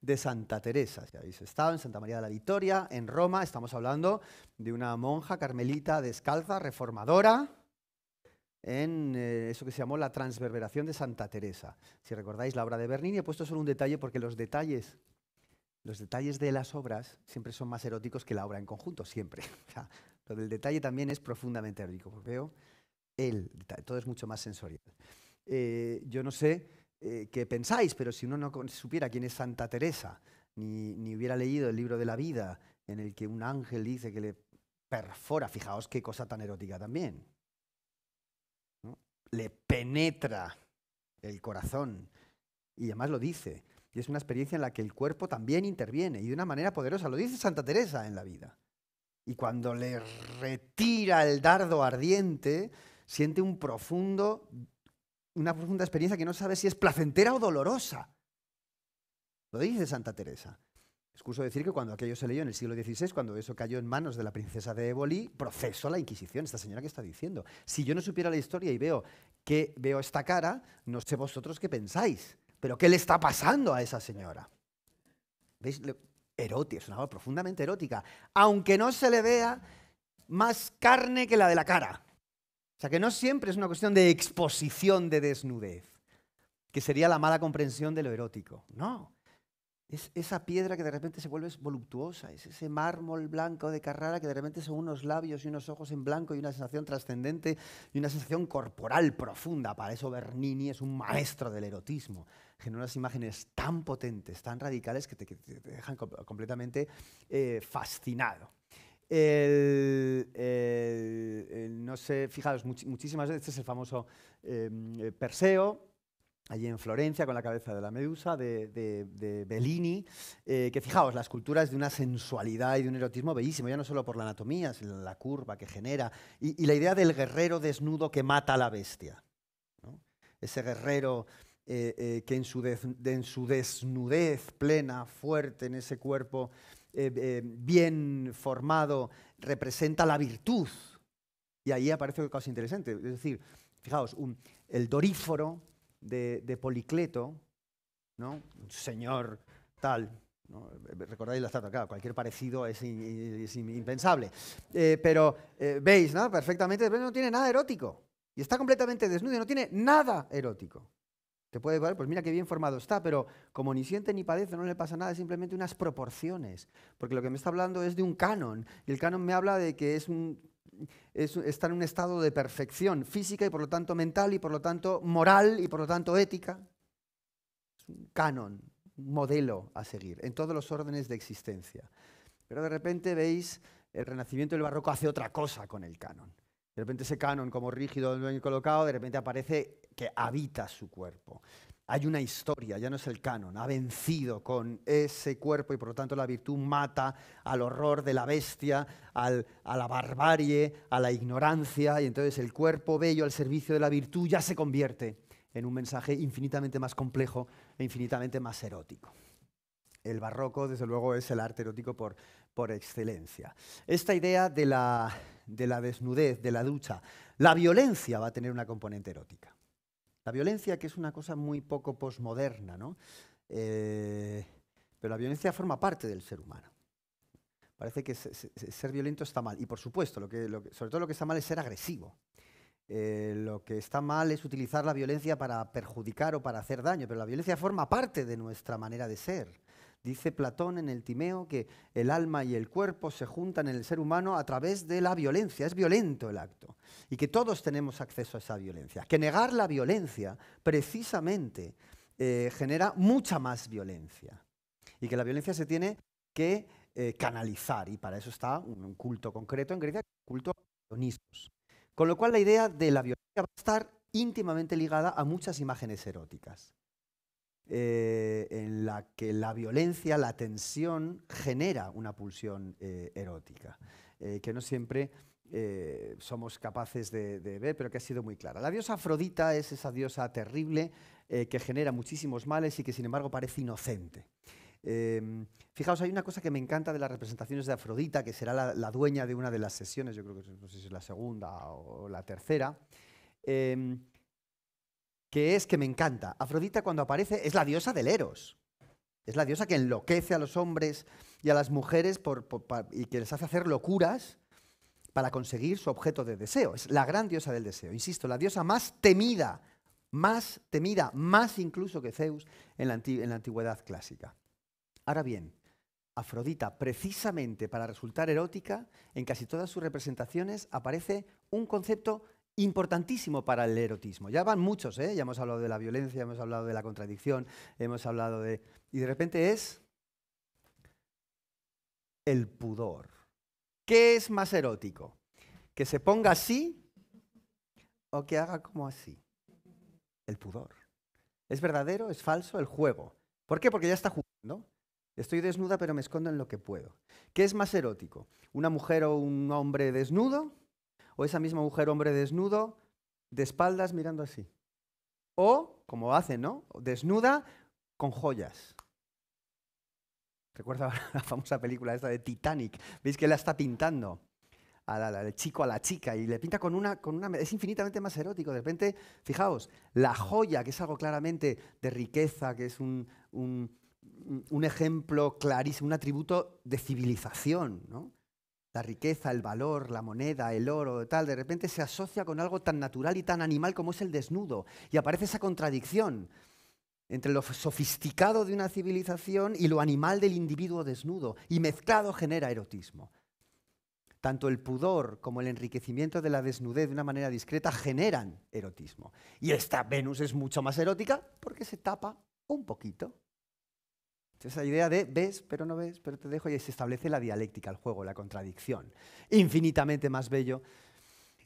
de Santa Teresa. Ya habéis estado en Santa María de la Victoria, en Roma. Estamos hablando de una monja carmelita descalza, reformadora, en eh, eso que se llamó la transverberación de Santa Teresa. Si recordáis la obra de Bernini, he puesto solo un detalle porque los detalles los detalles de las obras siempre son más eróticos que la obra en conjunto, siempre. O lo del detalle también es profundamente erótico, porque veo el todo es mucho más sensorial. Eh, yo no sé eh, qué pensáis, pero si uno no supiera quién es Santa Teresa, ni, hubiera leído el libro de la vida, en el que un ángel dice que le perfora, fijaos qué cosa tan erótica también, le penetra el corazón, y además lo dice, y es una experiencia en la que el cuerpo también interviene y de una manera poderosa. Lo dice Santa Teresa en la vida. Y cuando le retira el dardo ardiente, siente un profundo, una profunda experiencia que no sabe si es placentera o dolorosa. Lo dice Santa Teresa. Excuso decir que cuando aquello se leyó en el siglo XVI, cuando eso cayó en manos de la princesa de Éboli, procesó la Inquisición. Esta señora que está diciendo. Si yo no supiera la historia y veo que veo esta cara, no sé vosotros qué pensáis. Pero ¿qué le está pasando a esa señora? ¿Veis? Erótica, es una voz profundamente erótica. Aunque no se le vea más carne que la de la cara. O sea, que no siempre es una cuestión de exposición de desnudez, que sería la mala comprensión de lo erótico. No. Es esa piedra que de repente se vuelve voluptuosa, es ese mármol blanco de Carrara que de repente son unos labios y unos ojos en blanco y una sensación trascendente y una sensación corporal profunda. Para eso Bernini es un maestro del erotismo. Genera unas imágenes tan potentes, tan radicales que te, dejan completamente eh, fascinado. no sé, fijaros, muchísimas veces, este es el famoso em, eh, Perseo, allí en Florencia, con la cabeza de la medusa, de, Bellini, eh, que fijaos, las escultura de una sensualidad y de un erotismo bellísimo, ya no solo por la anatomía, sino la curva que genera, y, la idea del guerrero desnudo que mata a la bestia. Ese guerrero eh, eh, que en su, desnudez plena, fuerte, en ese cuerpo bien formado, representa la virtud. Y ahí aparece algo cosa interesante, es decir, fijaos, un, el doríforo, de, Policleto, ¿no? Señor tal, Recordáis la estatua, cualquier parecido es, impensable. Eh, pero eh, veis, ¿no? Perfectamente, no tiene nada erótico. Y está completamente desnudo y no tiene nada erótico. Te puede ver, pues mira qué bien formado está, pero como ni siente ni padece, no le pasa nada, es simplemente unas proporciones. Porque lo que me está hablando es de un canon. Y el canon me habla de que es un está en un estado de perfección física y por lo tanto mental y por lo tanto moral y por lo tanto ética. Es un canon, un modelo a seguir en todos los órdenes de existencia. Pero de repente veis el Renacimiento y el Barroco hace otra cosa con el canon. De repente ese canon como rígido, colocado, de repente aparece que habita su cuerpo hay una historia, ya no es el canon, ha vencido con ese cuerpo y por lo tanto la virtud mata al horror de la bestia, a la barbarie, a la ignorancia y entonces el cuerpo bello al servicio de la virtud ya se convierte en un mensaje infinitamente más complejo e infinitamente más erótico. El barroco, desde luego, es el arte erótico por, por excelencia. Esta idea de la desnudez, de la ducha, la violencia va a tener una componente erótica. La violencia, que es una cosa muy poco posmoderna, ¿no? Eh, pero la violencia forma parte del ser humano. Parece que ser violento está mal. Y por supuesto, sobre todo lo que está mal es ser agresivo. Eh, lo que está mal es utilizar la violencia para perjudicar o para hacer daño, pero la violencia forma parte de nuestra manera de ser. Dice Platón en el Timeo que el alma y el cuerpo se juntan en el ser humano a través de la violencia. Es violento el acto. Y que todos tenemos acceso a esa violencia. Que negar la violencia precisamente eh, genera mucha más violencia. Y que la violencia se tiene que eh, canalizar. Y para eso está un, culto concreto en Grecia, el culto a Dionisos. Con lo cual la idea de la violencia va a estar íntimamente ligada a muchas imágenes eróticas. Eh, en la que la violencia, la tensión, genera una pulsión eh, erótica, eh, que no siempre somos capaces de, ver, pero que ha sido muy clara. La diosa Afrodita es esa diosa terrible que genera muchísimos males y que sin embargo parece inocente. Em, fijaos, hay una cosa que me encanta de las representaciones de Afrodita, que será la, dueña de una de las sesiones, yo creo que no sé si es la segunda o la tercera, eh, que es que me encanta. Afrodita cuando aparece es la diosa del Eros. Es la diosa que enloquece a los hombres y a las mujeres y que les hace hacer locuras para conseguir su objeto de deseo. Es la gran diosa del deseo. Insisto, la diosa más temida, más temida, más incluso que Zeus en la, en la antigüedad clásica. Ahora bien, Afrodita, precisamente para resultar erótica, en casi todas sus representaciones aparece un concepto importantísimo para el erotismo. Ya van muchos, ¿eh? ya hemos hablado de la violencia, hemos hablado de la contradicción, hemos hablado de... Y de repente es el pudor. ¿Qué es más erótico? ¿Que se ponga así o que haga como así? El pudor. ¿Es verdadero? ¿Es falso? El juego. ¿Por qué? Porque ya está jugando. Estoy desnuda pero me escondo en lo que puedo. ¿Qué es más erótico? ¿Una mujer o un hombre desnudo o esa misma mujer hombre desnudo, de espaldas mirando así. O, como hace, ¿no? Desnuda con joyas. Recuerda la famosa película esta de Titanic. Veis que la está pintando al, chico a la chica y le pinta con una, con una... Es infinitamente más erótico. De repente, fijaos, la joya, que es algo claramente de riqueza, que es un ejemplo clarísimo, un atributo de civilización, ¿no? la riqueza, el valor, la moneda, el oro, tal, de repente se asocia con algo tan natural y tan animal como es el desnudo. Y aparece esa contradicción entre lo sofisticado de una civilización y lo animal del individuo desnudo. Y mezclado genera erotismo. Tanto el pudor como el enriquecimiento de la desnudez de una manera discreta generan erotismo. Y esta Venus es mucho más erótica porque se tapa un poquito. Esa idea de ves, pero no ves, pero te dejo, y se establece la dialéctica, el juego, la contradicción. Infinitamente más bello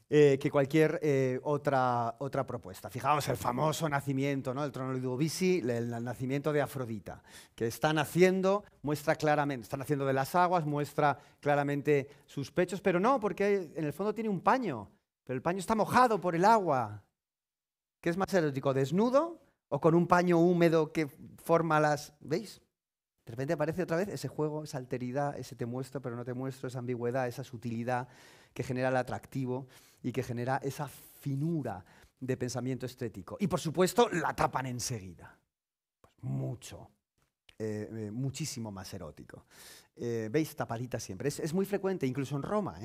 eh, que cualquier eh, otra, otra propuesta. Fijaos, el famoso nacimiento, ¿no? el trono de Dubisi, el, nacimiento de Afrodita, que está naciendo, muestra claramente, está naciendo de las aguas, muestra claramente sus pechos, pero no, porque en el fondo tiene un paño, pero el paño está mojado por el agua. ¿Qué es más erótico, desnudo o con un paño húmedo que forma las... ¿Veis? De repente aparece otra vez ese juego, esa alteridad, ese te muestro pero no te muestro, esa ambigüedad, esa sutilidad que genera el atractivo y que genera esa finura de pensamiento estético. Y por supuesto, la tapan enseguida. Pues mucho, eh, eh, muchísimo más erótico. Eh, veis tapadita siempre. Es, muy frecuente, incluso en Roma.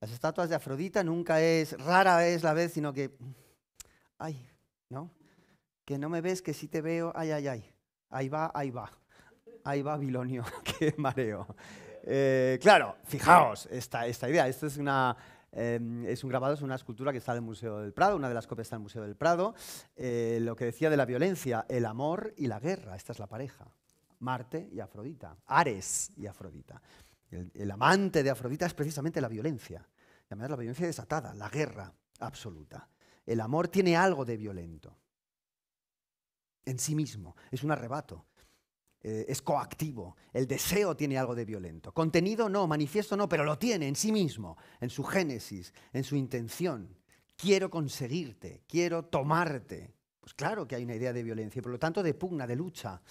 Las estatuas de Afrodita nunca es, rara es la vez, sino que, ay, ¿no? Que no me ves, que sí te veo, ay, ay, ay. Ahí va, ahí va ahí Babilonio, qué mareo. Eh, claro, fijaos esta, idea. esto es una, em, es un grabado, es una escultura que está en el Museo del Prado, una de las copias está en el Museo del Prado. Eh, lo que decía de la violencia, el amor y la guerra, esta es la pareja. Marte y Afrodita, Ares y Afrodita. El, amante de Afrodita es precisamente la violencia, la violencia desatada, la guerra absoluta. El amor tiene algo de violento en sí mismo, es un arrebato, eh, es coactivo, el deseo tiene algo de violento. Contenido no, manifiesto no, pero lo tiene en sí mismo, en su génesis, en su intención. Quiero conseguirte, quiero tomarte. Pues claro que hay una idea de violencia por lo tanto de pugna, de lucha,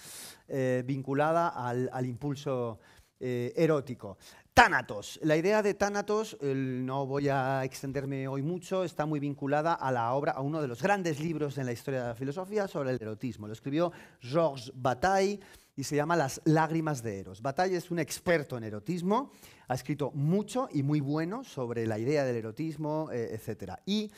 eh, vinculada al, impulso eh, erótico. Tánatos. La idea de Tánatos, no voy a extenderme hoy mucho, está muy vinculada a la obra, a uno de los grandes libros en la historia de la filosofía sobre el erotismo. Lo escribió Georges Bataille y se llama Las lágrimas de Eros. Batalla es un experto en erotismo, ha escrito mucho y muy bueno sobre la idea del erotismo, eh, etc. Y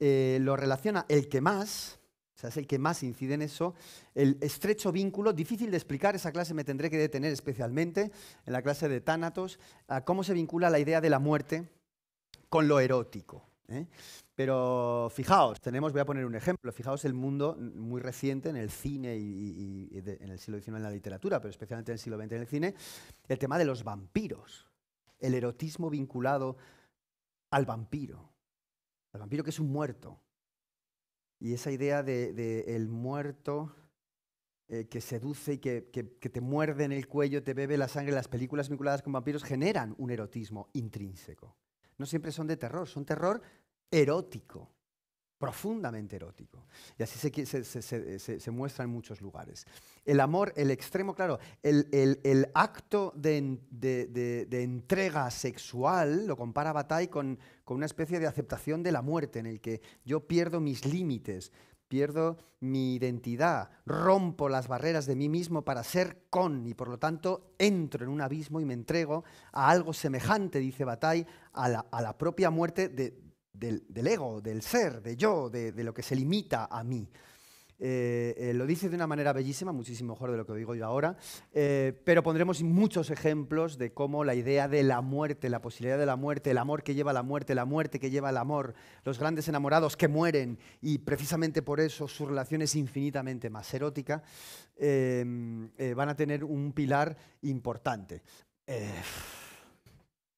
eh, lo relaciona el que más, o sea, es el que más incide en eso, el estrecho vínculo, difícil de explicar, esa clase me tendré que detener especialmente, en la clase de Tánatos, a cómo se vincula la idea de la muerte con lo erótico. ¿eh? Pero fijaos, tenemos, voy a poner un ejemplo, fijaos el mundo muy reciente en el cine y, en el siglo XIX en la literatura, pero especialmente en el siglo XX en el cine, el tema de los vampiros, el erotismo vinculado al vampiro, al vampiro que es un muerto. Y esa idea del de, muerto eh, que seduce y que, que te muerde en el cuello, te bebe la sangre, las películas vinculadas con vampiros generan un erotismo intrínseco. No siempre son de terror, son terror erótico, profundamente erótico. Y así se, se, muestra en muchos lugares. El amor, el extremo, claro, el, acto de, entrega sexual lo compara Bataille con, una especie de aceptación de la muerte, en el que yo pierdo mis límites, pierdo mi identidad, rompo las barreras de mí mismo para ser con y por lo tanto entro en un abismo y me entrego a algo semejante, dice Bataille, a la propia muerte de, del, ego, del ser, de yo, de, lo que se limita a mí. Eh, eh, lo dice de una manera bellísima, muchísimo mejor de lo que digo yo ahora, eh, pero pondremos muchos ejemplos de cómo la idea de la muerte, la posibilidad de la muerte, el amor que lleva la muerte, la muerte que lleva el amor, los grandes enamorados que mueren y precisamente por eso su relación es infinitamente más erótica, em, van a tener un pilar importante.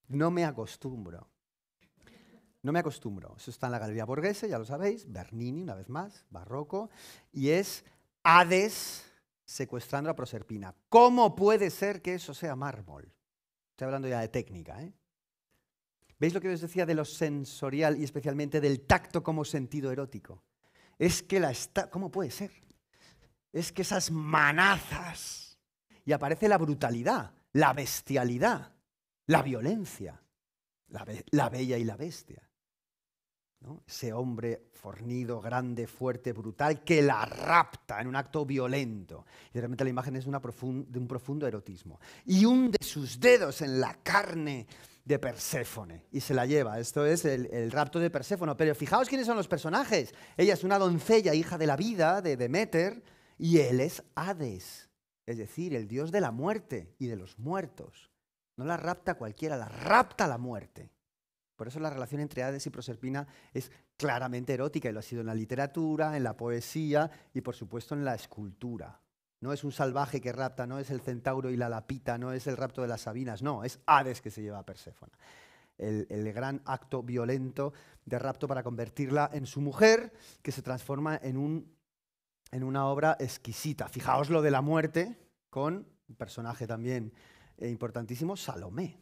no me acostumbro no me acostumbro. Eso está en la Galería Borghese, ya lo sabéis, Bernini, una vez más, barroco, y es Hades secuestrando a Proserpina. ¿Cómo puede ser que eso sea mármol? Estoy hablando ya de técnica, ¿eh? ¿Veis lo que os decía de lo sensorial y especialmente del tacto como sentido erótico? Es que la está... ¿Cómo puede ser? Es que esas manazas... Y aparece la brutalidad, la bestialidad, la violencia, la bella y la bestia ese hombre fornido, grande, fuerte, brutal, que la rapta en un acto violento. Y realmente la imagen es de, un profundo erotismo. Y hunde sus dedos en la carne de Perséfone y se la lleva. Esto es el, rapto de Perséfone. Pero fijaos quiénes son los personajes. Ella es una doncella, hija de la vida, de Demeter, y él es Hades, es decir, el dios de la muerte y de los muertos. No la rapta cualquiera, la rapta la muerte. Por eso la relación entre Hades y Proserpina es claramente erótica y lo ha sido en la literatura, en la poesía y por supuesto en la escultura. No es un salvaje que rapta, no es el centauro y la lapita, no es el rapto de las Sabinas, no, es Hades que se lleva a Perséfona. El, gran acto violento de rapto para convertirla en su mujer, que se transforma en, en una obra exquisita. Fijaos lo de la muerte con un personaje también eh, importantísimo, Salomé.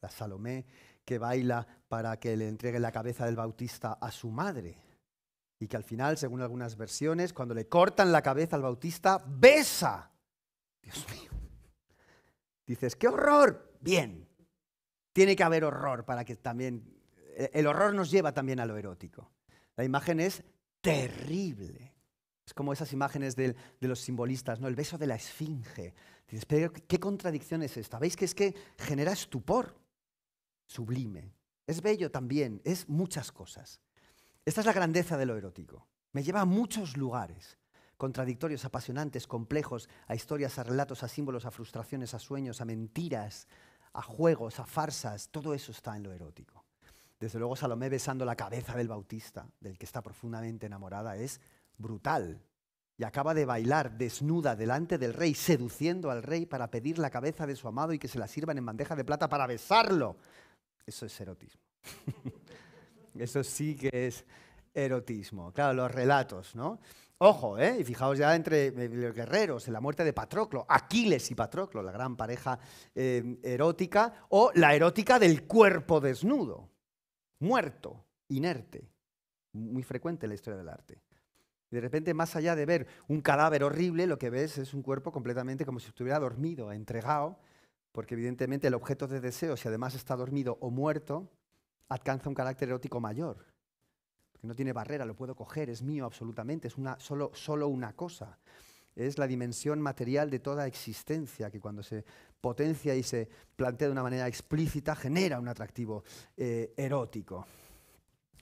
La Salomé que baila para que le entregue la cabeza del Bautista a su madre. Y que al final, según algunas versiones, cuando le cortan la cabeza al Bautista, besa. Dios mío. Dices, qué horror. Bien. Tiene que haber horror para que también... Eh, el horror nos lleva también a lo erótico. La imagen es terrible. Es como esas imágenes de los simbolistas, ¿no? El beso de la esfinge. Dices, pero ¿qué contradicción es esta? ¿Veis que es que genera estupor? sublime. Es bello también, es muchas cosas. Esta es la grandeza de lo erótico. Me lleva a muchos lugares, contradictorios, apasionantes, complejos, a historias, a relatos, a símbolos, a frustraciones, a sueños, a mentiras, a juegos, a farsas. Todo eso está en lo erótico. Desde luego Salomé besando la cabeza del Bautista, del que está profundamente enamorada, es brutal. Y acaba de bailar desnuda delante del rey, seduciendo al rey para pedir la cabeza de su amado y que se la sirvan en bandeja de plata para besarlo. Eso es erotismo. Eso sí que es erotismo. Claro, los relatos, ¿no? Ojo, ¿eh? y fijaos ya entre eh, los guerreros, en la muerte de Patroclo, Aquiles y Patroclo, la gran pareja eh, erótica, o la erótica del cuerpo desnudo, muerto, inerte, muy frecuente en la historia del arte. de repente, más allá de ver un cadáver horrible, lo que ves es un cuerpo completamente como si estuviera dormido, entregado, porque evidentemente el objeto de deseo, si además está dormido o muerto, alcanza un carácter erótico mayor. Porque no tiene barrera, lo puedo coger, es mío absolutamente, es una, solo, solo una cosa. Es la dimensión material de toda existencia que cuando se potencia y se plantea de una manera explícita genera un atractivo eh, erótico.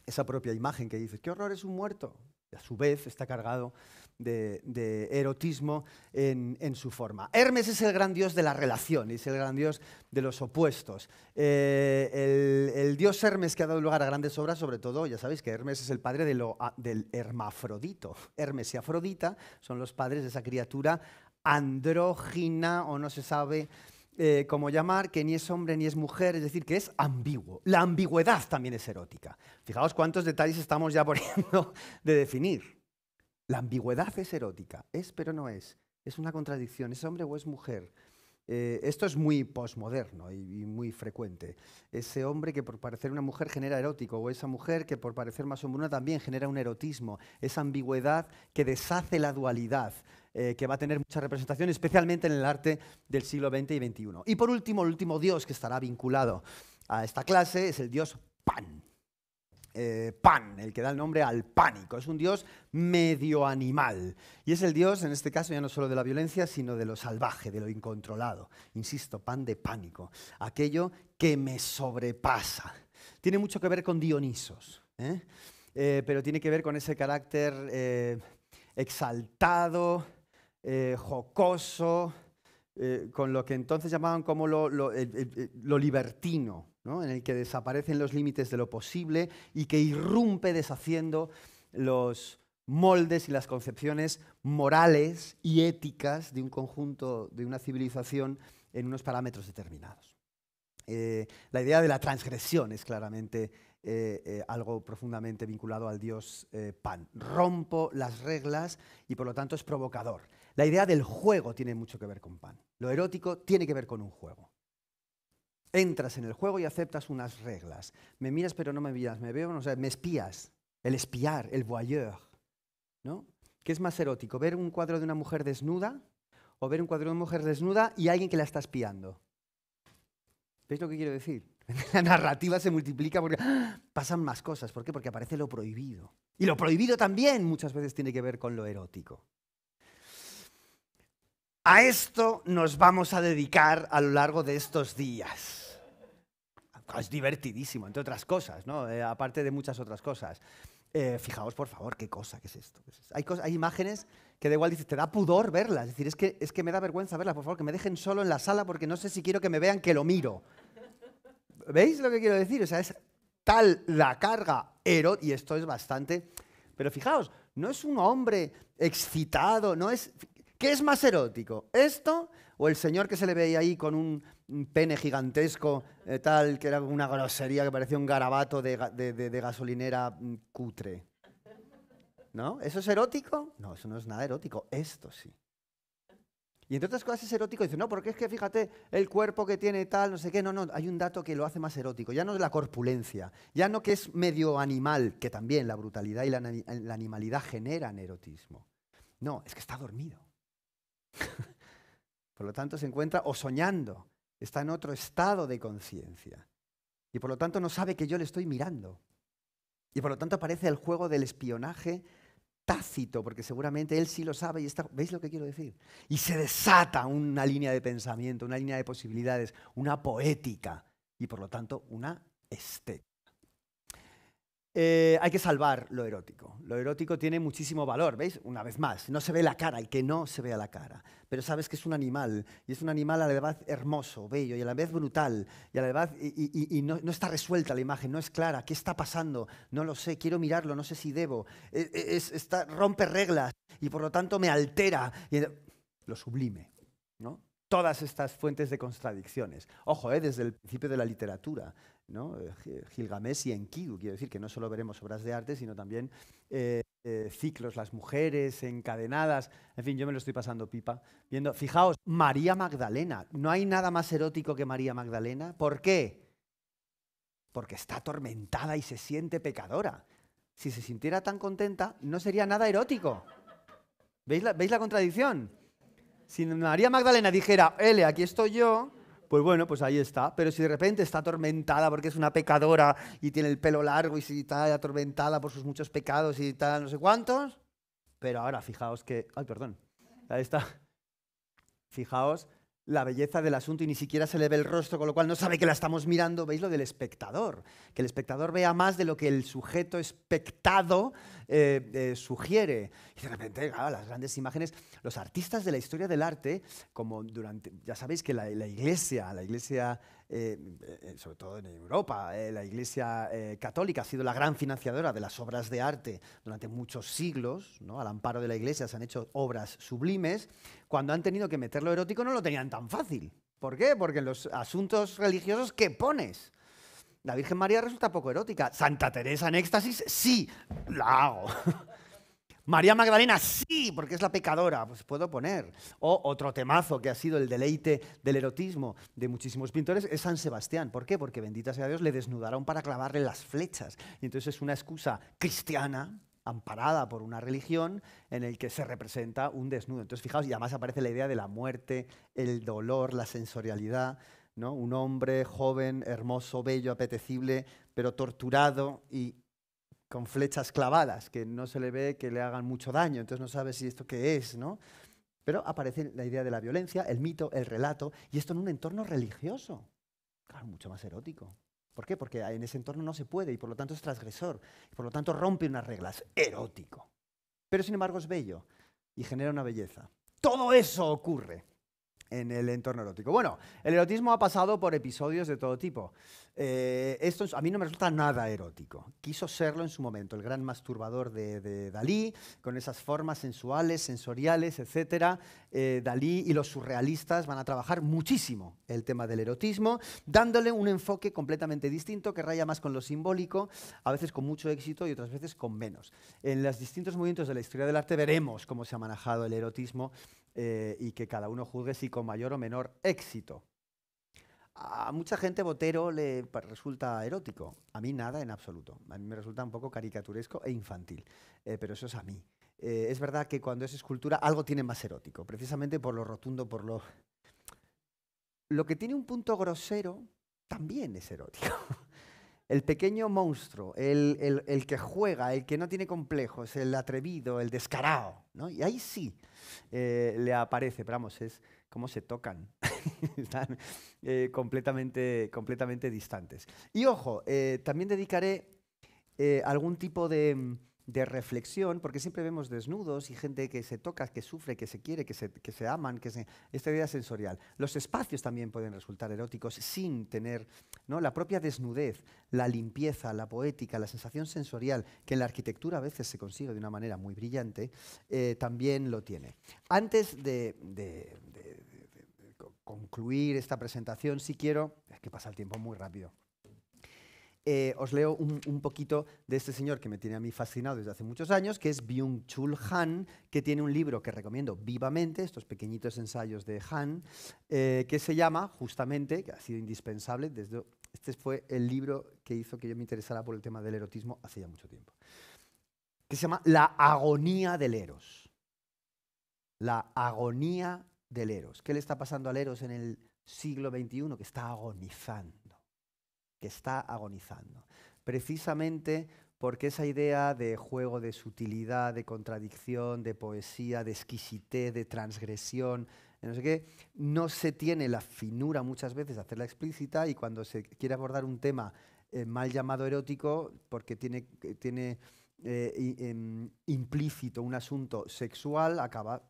Esa propia imagen que dices, qué horror es un muerto, y a su vez está cargado de, erotismo en, su forma. Hermes es el gran dios de la relación, es el gran dios de los opuestos. Eh, el, dios Hermes que ha dado lugar a grandes obras, sobre todo, ya sabéis que Hermes es el padre del hermafrodito. Hermes y Afrodita son los padres de esa criatura andrógina o no se sabe eh, cómo llamar, que ni es hombre ni es mujer, es decir, que es ambiguo. La ambigüedad también es erótica. Fijaos cuántos detalles estamos ya poniendo de definir. La ambigüedad es erótica, es pero no es. Es una contradicción, es hombre o es mujer. Eh, esto es muy posmoderno y, muy frecuente. Ese hombre que por parecer una mujer genera erótico, o esa mujer que por parecer más hombre también genera un erotismo, esa ambigüedad que deshace la dualidad, eh, que va a tener mucha representación, especialmente en el arte del siglo XX y XXI. Y por último, el último dios que estará vinculado a esta clase es el dios Pan. Eh, pan, el que da el nombre al pánico. Es un dios medio animal. Y es el dios, en este caso, ya no solo de la violencia, sino de lo salvaje, de lo incontrolado. Insisto, pan de pánico. Aquello que me sobrepasa. Tiene mucho que ver con Dionisos, ¿eh? Eh, pero tiene que ver con ese carácter exaltado, jocoso, con lo que entonces llamaban como lo libertino en el que desaparecen los límites de lo posible y que irrumpe deshaciendo los moldes y las concepciones morales y éticas de un conjunto, de una civilización en unos parámetros determinados. Eh, la idea de la transgresión es claramente eh, eh, algo profundamente vinculado al dios Pan. Rompo las reglas y por lo tanto es provocador. La idea del juego tiene mucho que ver con Pan. Lo erótico tiene que ver con un juego entras en el juego y aceptas unas reglas. Me miras pero no me miras, me veo, o sea, me espías. El espiar, el voyeur. ¿no? ¿Qué es más erótico? ¿Ver un cuadro de una mujer desnuda o ver un cuadro de una mujer desnuda y alguien que la está espiando? ¿Veis lo que quiero decir? La narrativa se multiplica porque ¡ah! pasan más cosas. ¿Por qué? Porque aparece lo prohibido. Y lo prohibido también muchas veces tiene que ver con lo erótico. A esto nos vamos a dedicar a lo largo de estos días es divertidísimo, entre otras cosas, ¿no? Eh, aparte de muchas otras cosas. Eh, fijaos, por favor, qué cosa, qué es esto. Hay, imágenes que da igual, dices, te da pudor verlas. Es decir, es que, es que me da vergüenza verlas, por favor, que me dejen solo en la sala porque no sé si quiero que me vean que lo miro. ¿Veis lo que quiero decir? O sea, es tal la carga erótica, y esto es bastante... Pero fijaos, no es un hombre excitado, no es... ¿Qué es más erótico? ¿Esto o el señor que se le ve ahí con un un pene gigantesco, eh, tal, que era una grosería que parecía un garabato de, gasolinera mm, cutre. ¿No? ¿Eso es erótico? No, eso no es nada erótico. Esto sí. Y entre otras cosas es erótico. Dice, no, porque es que fíjate, el cuerpo que tiene tal, no sé qué. No, no, hay un dato que lo hace más erótico. Ya no es la corpulencia, ya no que es medio animal, que también la brutalidad y la, la animalidad generan erotismo. No, es que está dormido. Por lo tanto, se encuentra o soñando está en otro estado de conciencia. Y por lo tanto no sabe que yo le estoy mirando. Y por lo tanto aparece el juego del espionaje tácito, porque seguramente él sí lo sabe y está... ¿Veis lo que quiero decir? Y se desata una línea de pensamiento, una línea de posibilidades, una poética y por lo tanto una estética. Eh, hay que salvar lo erótico. Lo erótico tiene muchísimo valor, ¿veis? Una vez más, no se ve la cara, y que no se vea la cara. Pero sabes que es un animal, y es un animal a la vez hermoso, bello, y a la vez brutal, y a la Y, no, está resuelta la imagen, no es clara. ¿Qué está pasando? No lo sé, quiero mirarlo, no sé si debo. E, e, está, rompe reglas, y por lo tanto me altera. Y lo sublime, Todas estas fuentes de contradicciones. Ojo, ¿eh? desde el principio de la literatura ¿no? Eh, Gilgamesh y Enkidu, quiero decir que no solo veremos obras de arte, sino también eh, eh, ciclos, las mujeres encadenadas, en fin, yo me lo estoy pasando pipa viendo, fijaos, María Magdalena, no hay nada más erótico que María Magdalena, ¿por qué? Porque está atormentada y se siente pecadora. Si se sintiera tan contenta, no sería nada erótico. ¿Veis la, ¿veis la contradicción? Si María Magdalena dijera, L, aquí estoy yo, pues bueno, pues ahí está. Pero si de repente está atormentada porque es una pecadora y tiene el pelo largo y si está atormentada por sus muchos pecados y tal, no sé cuántos. Pero ahora fijaos que... Ay, perdón. Ahí está. Fijaos la belleza del asunto y ni siquiera se le ve el rostro, con lo cual no sabe que la estamos mirando. ¿Veis lo del espectador? Que el espectador vea más de lo que el sujeto espectado eh, eh, sugiere. Y de repente, claro, las grandes imágenes, los artistas de la historia del arte, como durante, ya sabéis que la iglesia, la iglesia eh, eh, sobre todo en Europa, eh, la Iglesia Católica ha sido la gran financiadora de las obras de arte durante muchos siglos, ¿no? al amparo de la Iglesia se han hecho obras sublimes, cuando han tenido que meter lo erótico no lo tenían tan fácil. ¿Por qué? Porque en los asuntos religiosos, ¿qué pones? La Virgen María resulta poco erótica. Santa Teresa en éxtasis, sí, la hago. María Magdalena, sí, porque es la pecadora, pues puedo poner. O otro temazo que ha sido el deleite del erotismo de muchísimos pintores es San Sebastián. ¿Por qué? Porque bendita sea Dios, le desnudaron para clavarle las flechas. Y entonces es una excusa cristiana, amparada por una religión, en el que se representa un desnudo. Entonces fijaos, y además aparece la idea de la muerte, el dolor, la sensorialidad. ¿no? Un hombre joven, hermoso, bello, apetecible, pero torturado y con flechas clavadas, que no se le ve que le hagan mucho daño, entonces no sabe si esto qué es, ¿no? Pero aparece la idea de la violencia, el mito, el relato, y esto en un entorno religioso. Claro, mucho más erótico. ¿Por qué? Porque en ese entorno no se puede y por lo tanto es transgresor, y por lo tanto rompe unas reglas. Erótico. Pero sin embargo es bello y genera una belleza. Todo eso ocurre en el entorno erótico. Bueno, el erotismo ha pasado por episodios de todo tipo. Eh, esto a mí no me resulta nada erótico. Quiso serlo en su momento, el gran masturbador de, Dalí, con esas formas sensuales, sensoriales, etc. Eh, Dalí y los surrealistas van a trabajar muchísimo el tema del erotismo, dándole un enfoque completamente distinto que raya más con lo simbólico, a veces con mucho éxito y otras veces con menos. En los distintos movimientos de la historia del arte veremos cómo se ha manejado el erotismo eh, y que cada uno juzgue si con mayor o menor éxito. A mucha gente Botero le resulta erótico, a mí nada en absoluto, a mí me resulta un poco caricaturesco e infantil, eh, pero eso es a mí. Eh, es verdad que cuando es escultura algo tiene más erótico, precisamente por lo rotundo, por lo... Lo que tiene un punto grosero también es erótico. El pequeño monstruo, el, que juega, el que no tiene complejos, el atrevido, el descarado. ¿no? Y ahí sí eh, le aparece, pero vamos, es como se tocan. Están eh, completamente, completamente distantes. Y ojo, eh, también dedicaré algún tipo de mm, de reflexión, porque siempre vemos desnudos y gente que se toca, que sufre, que se quiere, que se, aman, que esta idea sensorial. Los espacios también pueden resultar eróticos sin tener ¿no? la propia desnudez, la limpieza, la poética, la sensación sensorial, que en la arquitectura a veces se consigue de una manera muy brillante, eh, también lo tiene. Antes de, concluir esta presentación, si quiero, es que pasa el tiempo muy rápido. Eh, os leo un, poquito de este señor que me tiene a mí fascinado desde hace muchos años, que es Byung-Chul Han, que tiene un libro que recomiendo vivamente, estos pequeñitos ensayos de Han, eh, que se llama justamente, que ha sido indispensable, desde, este fue el libro que hizo que yo me interesara por el tema del erotismo hace ya mucho tiempo, que se llama La agonía del Eros. La agonía del Eros. ¿Qué le está pasando al Eros en el siglo XXI? Que está agonizando que está agonizando. Precisamente porque esa idea de juego, de sutilidad, de contradicción, de poesía, de exquisitez, de transgresión, no sé qué, no se tiene la finura muchas veces de hacerla explícita y cuando se quiere abordar un tema eh, mal llamado erótico, porque tiene, eh, tiene eh, em, implícito un asunto sexual, acaba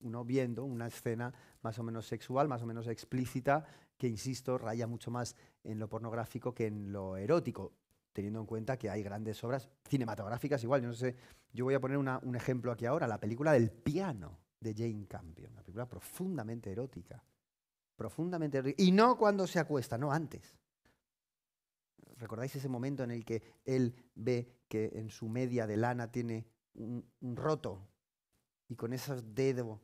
uno viendo una escena más o menos sexual, más o menos explícita, que, insisto, raya mucho más en lo pornográfico que en lo erótico, teniendo en cuenta que hay grandes obras cinematográficas igual. Yo no sé, yo voy a poner un ejemplo aquí ahora, la película del piano de Jane Campion, una película profundamente erótica, profundamente y no cuando se acuesta, no antes. ¿Recordáis ese momento en el que él ve que en su media de lana tiene un roto y con esos dedos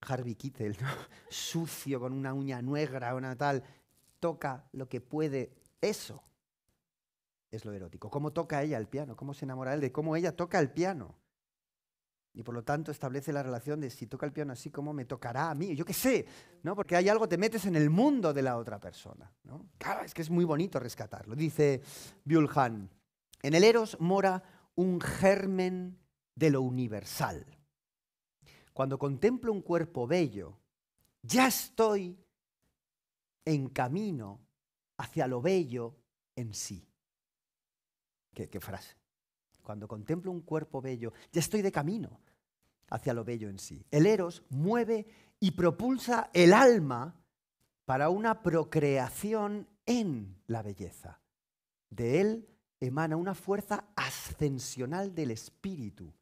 Harvey Keitel, sucio, con una uña negra, una tal, toca lo que puede. Eso es lo erótico. Cómo toca ella el piano, cómo se enamora él de cómo ella toca el piano. Y por lo tanto establece la relación de si toca el piano así, ¿cómo me tocará a mí? Yo qué sé, ¿no? Porque hay algo, te metes en el mundo de la otra persona, ¿no? Claro, es que es muy bonito rescatarlo. Dice Bjulhan, en el Eros mora un germen de lo universal cuando contemplo un cuerpo bello, ya estoy en camino hacia lo bello en sí. ¿Qué, frase? Cuando contemplo un cuerpo bello, ya estoy de camino hacia lo bello en sí. El eros mueve y propulsa el alma para una procreación en la belleza. De él emana una fuerza ascensional del espíritu.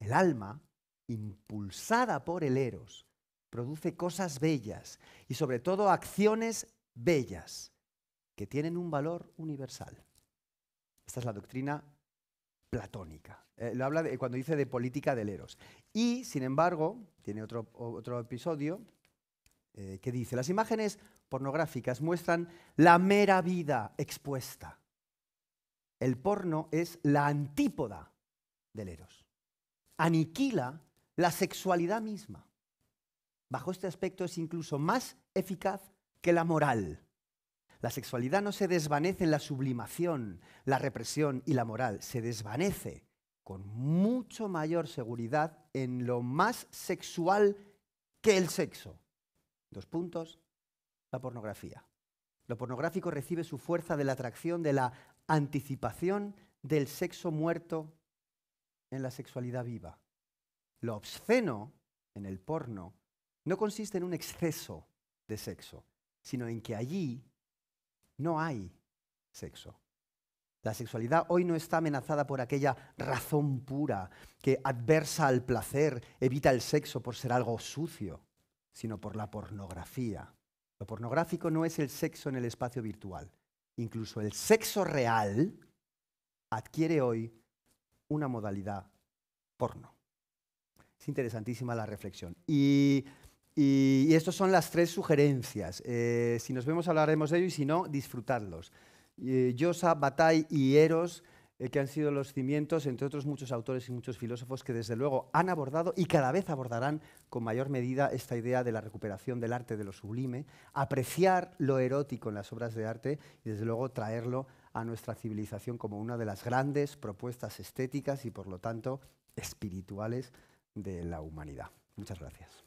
El alma impulsada por el eros, produce cosas bellas y sobre todo acciones bellas que tienen un valor universal. Esta es la doctrina platónica. Eh, habla eh, cuando dice de política del eros. Y, sin embargo, tiene otro, episodio eh, que dice, las imágenes pornográficas muestran la mera vida expuesta. El porno es la antípoda del eros. Aniquila la sexualidad misma, bajo este aspecto, es incluso más eficaz que la moral. La sexualidad no se desvanece en la sublimación, la represión y la moral, se desvanece con mucho mayor seguridad en lo más sexual que el sexo. Dos puntos, la pornografía. Lo pornográfico recibe su fuerza de la atracción, de la anticipación del sexo muerto en la sexualidad viva. Lo obsceno en el porno no consiste en un exceso de sexo, sino en que allí no hay sexo. La sexualidad hoy no está amenazada por aquella razón pura que adversa al placer, evita el sexo por ser algo sucio, sino por la pornografía. Lo pornográfico no es el sexo en el espacio virtual. Incluso el sexo real adquiere hoy una modalidad porno. Es interesantísima la reflexión. Y, estas son las tres sugerencias. Eh, si nos vemos hablaremos de ello y si no, disfrutarlos. Yosa, batay y Eros, eh, que han sido los cimientos, entre otros muchos autores y muchos filósofos que desde luego han abordado y cada vez abordarán con mayor medida esta idea de la recuperación del arte de lo sublime, apreciar lo erótico en las obras de arte y desde luego traerlo a nuestra civilización como una de las grandes propuestas estéticas y por lo tanto espirituales de la humanidad. Muchas gracias.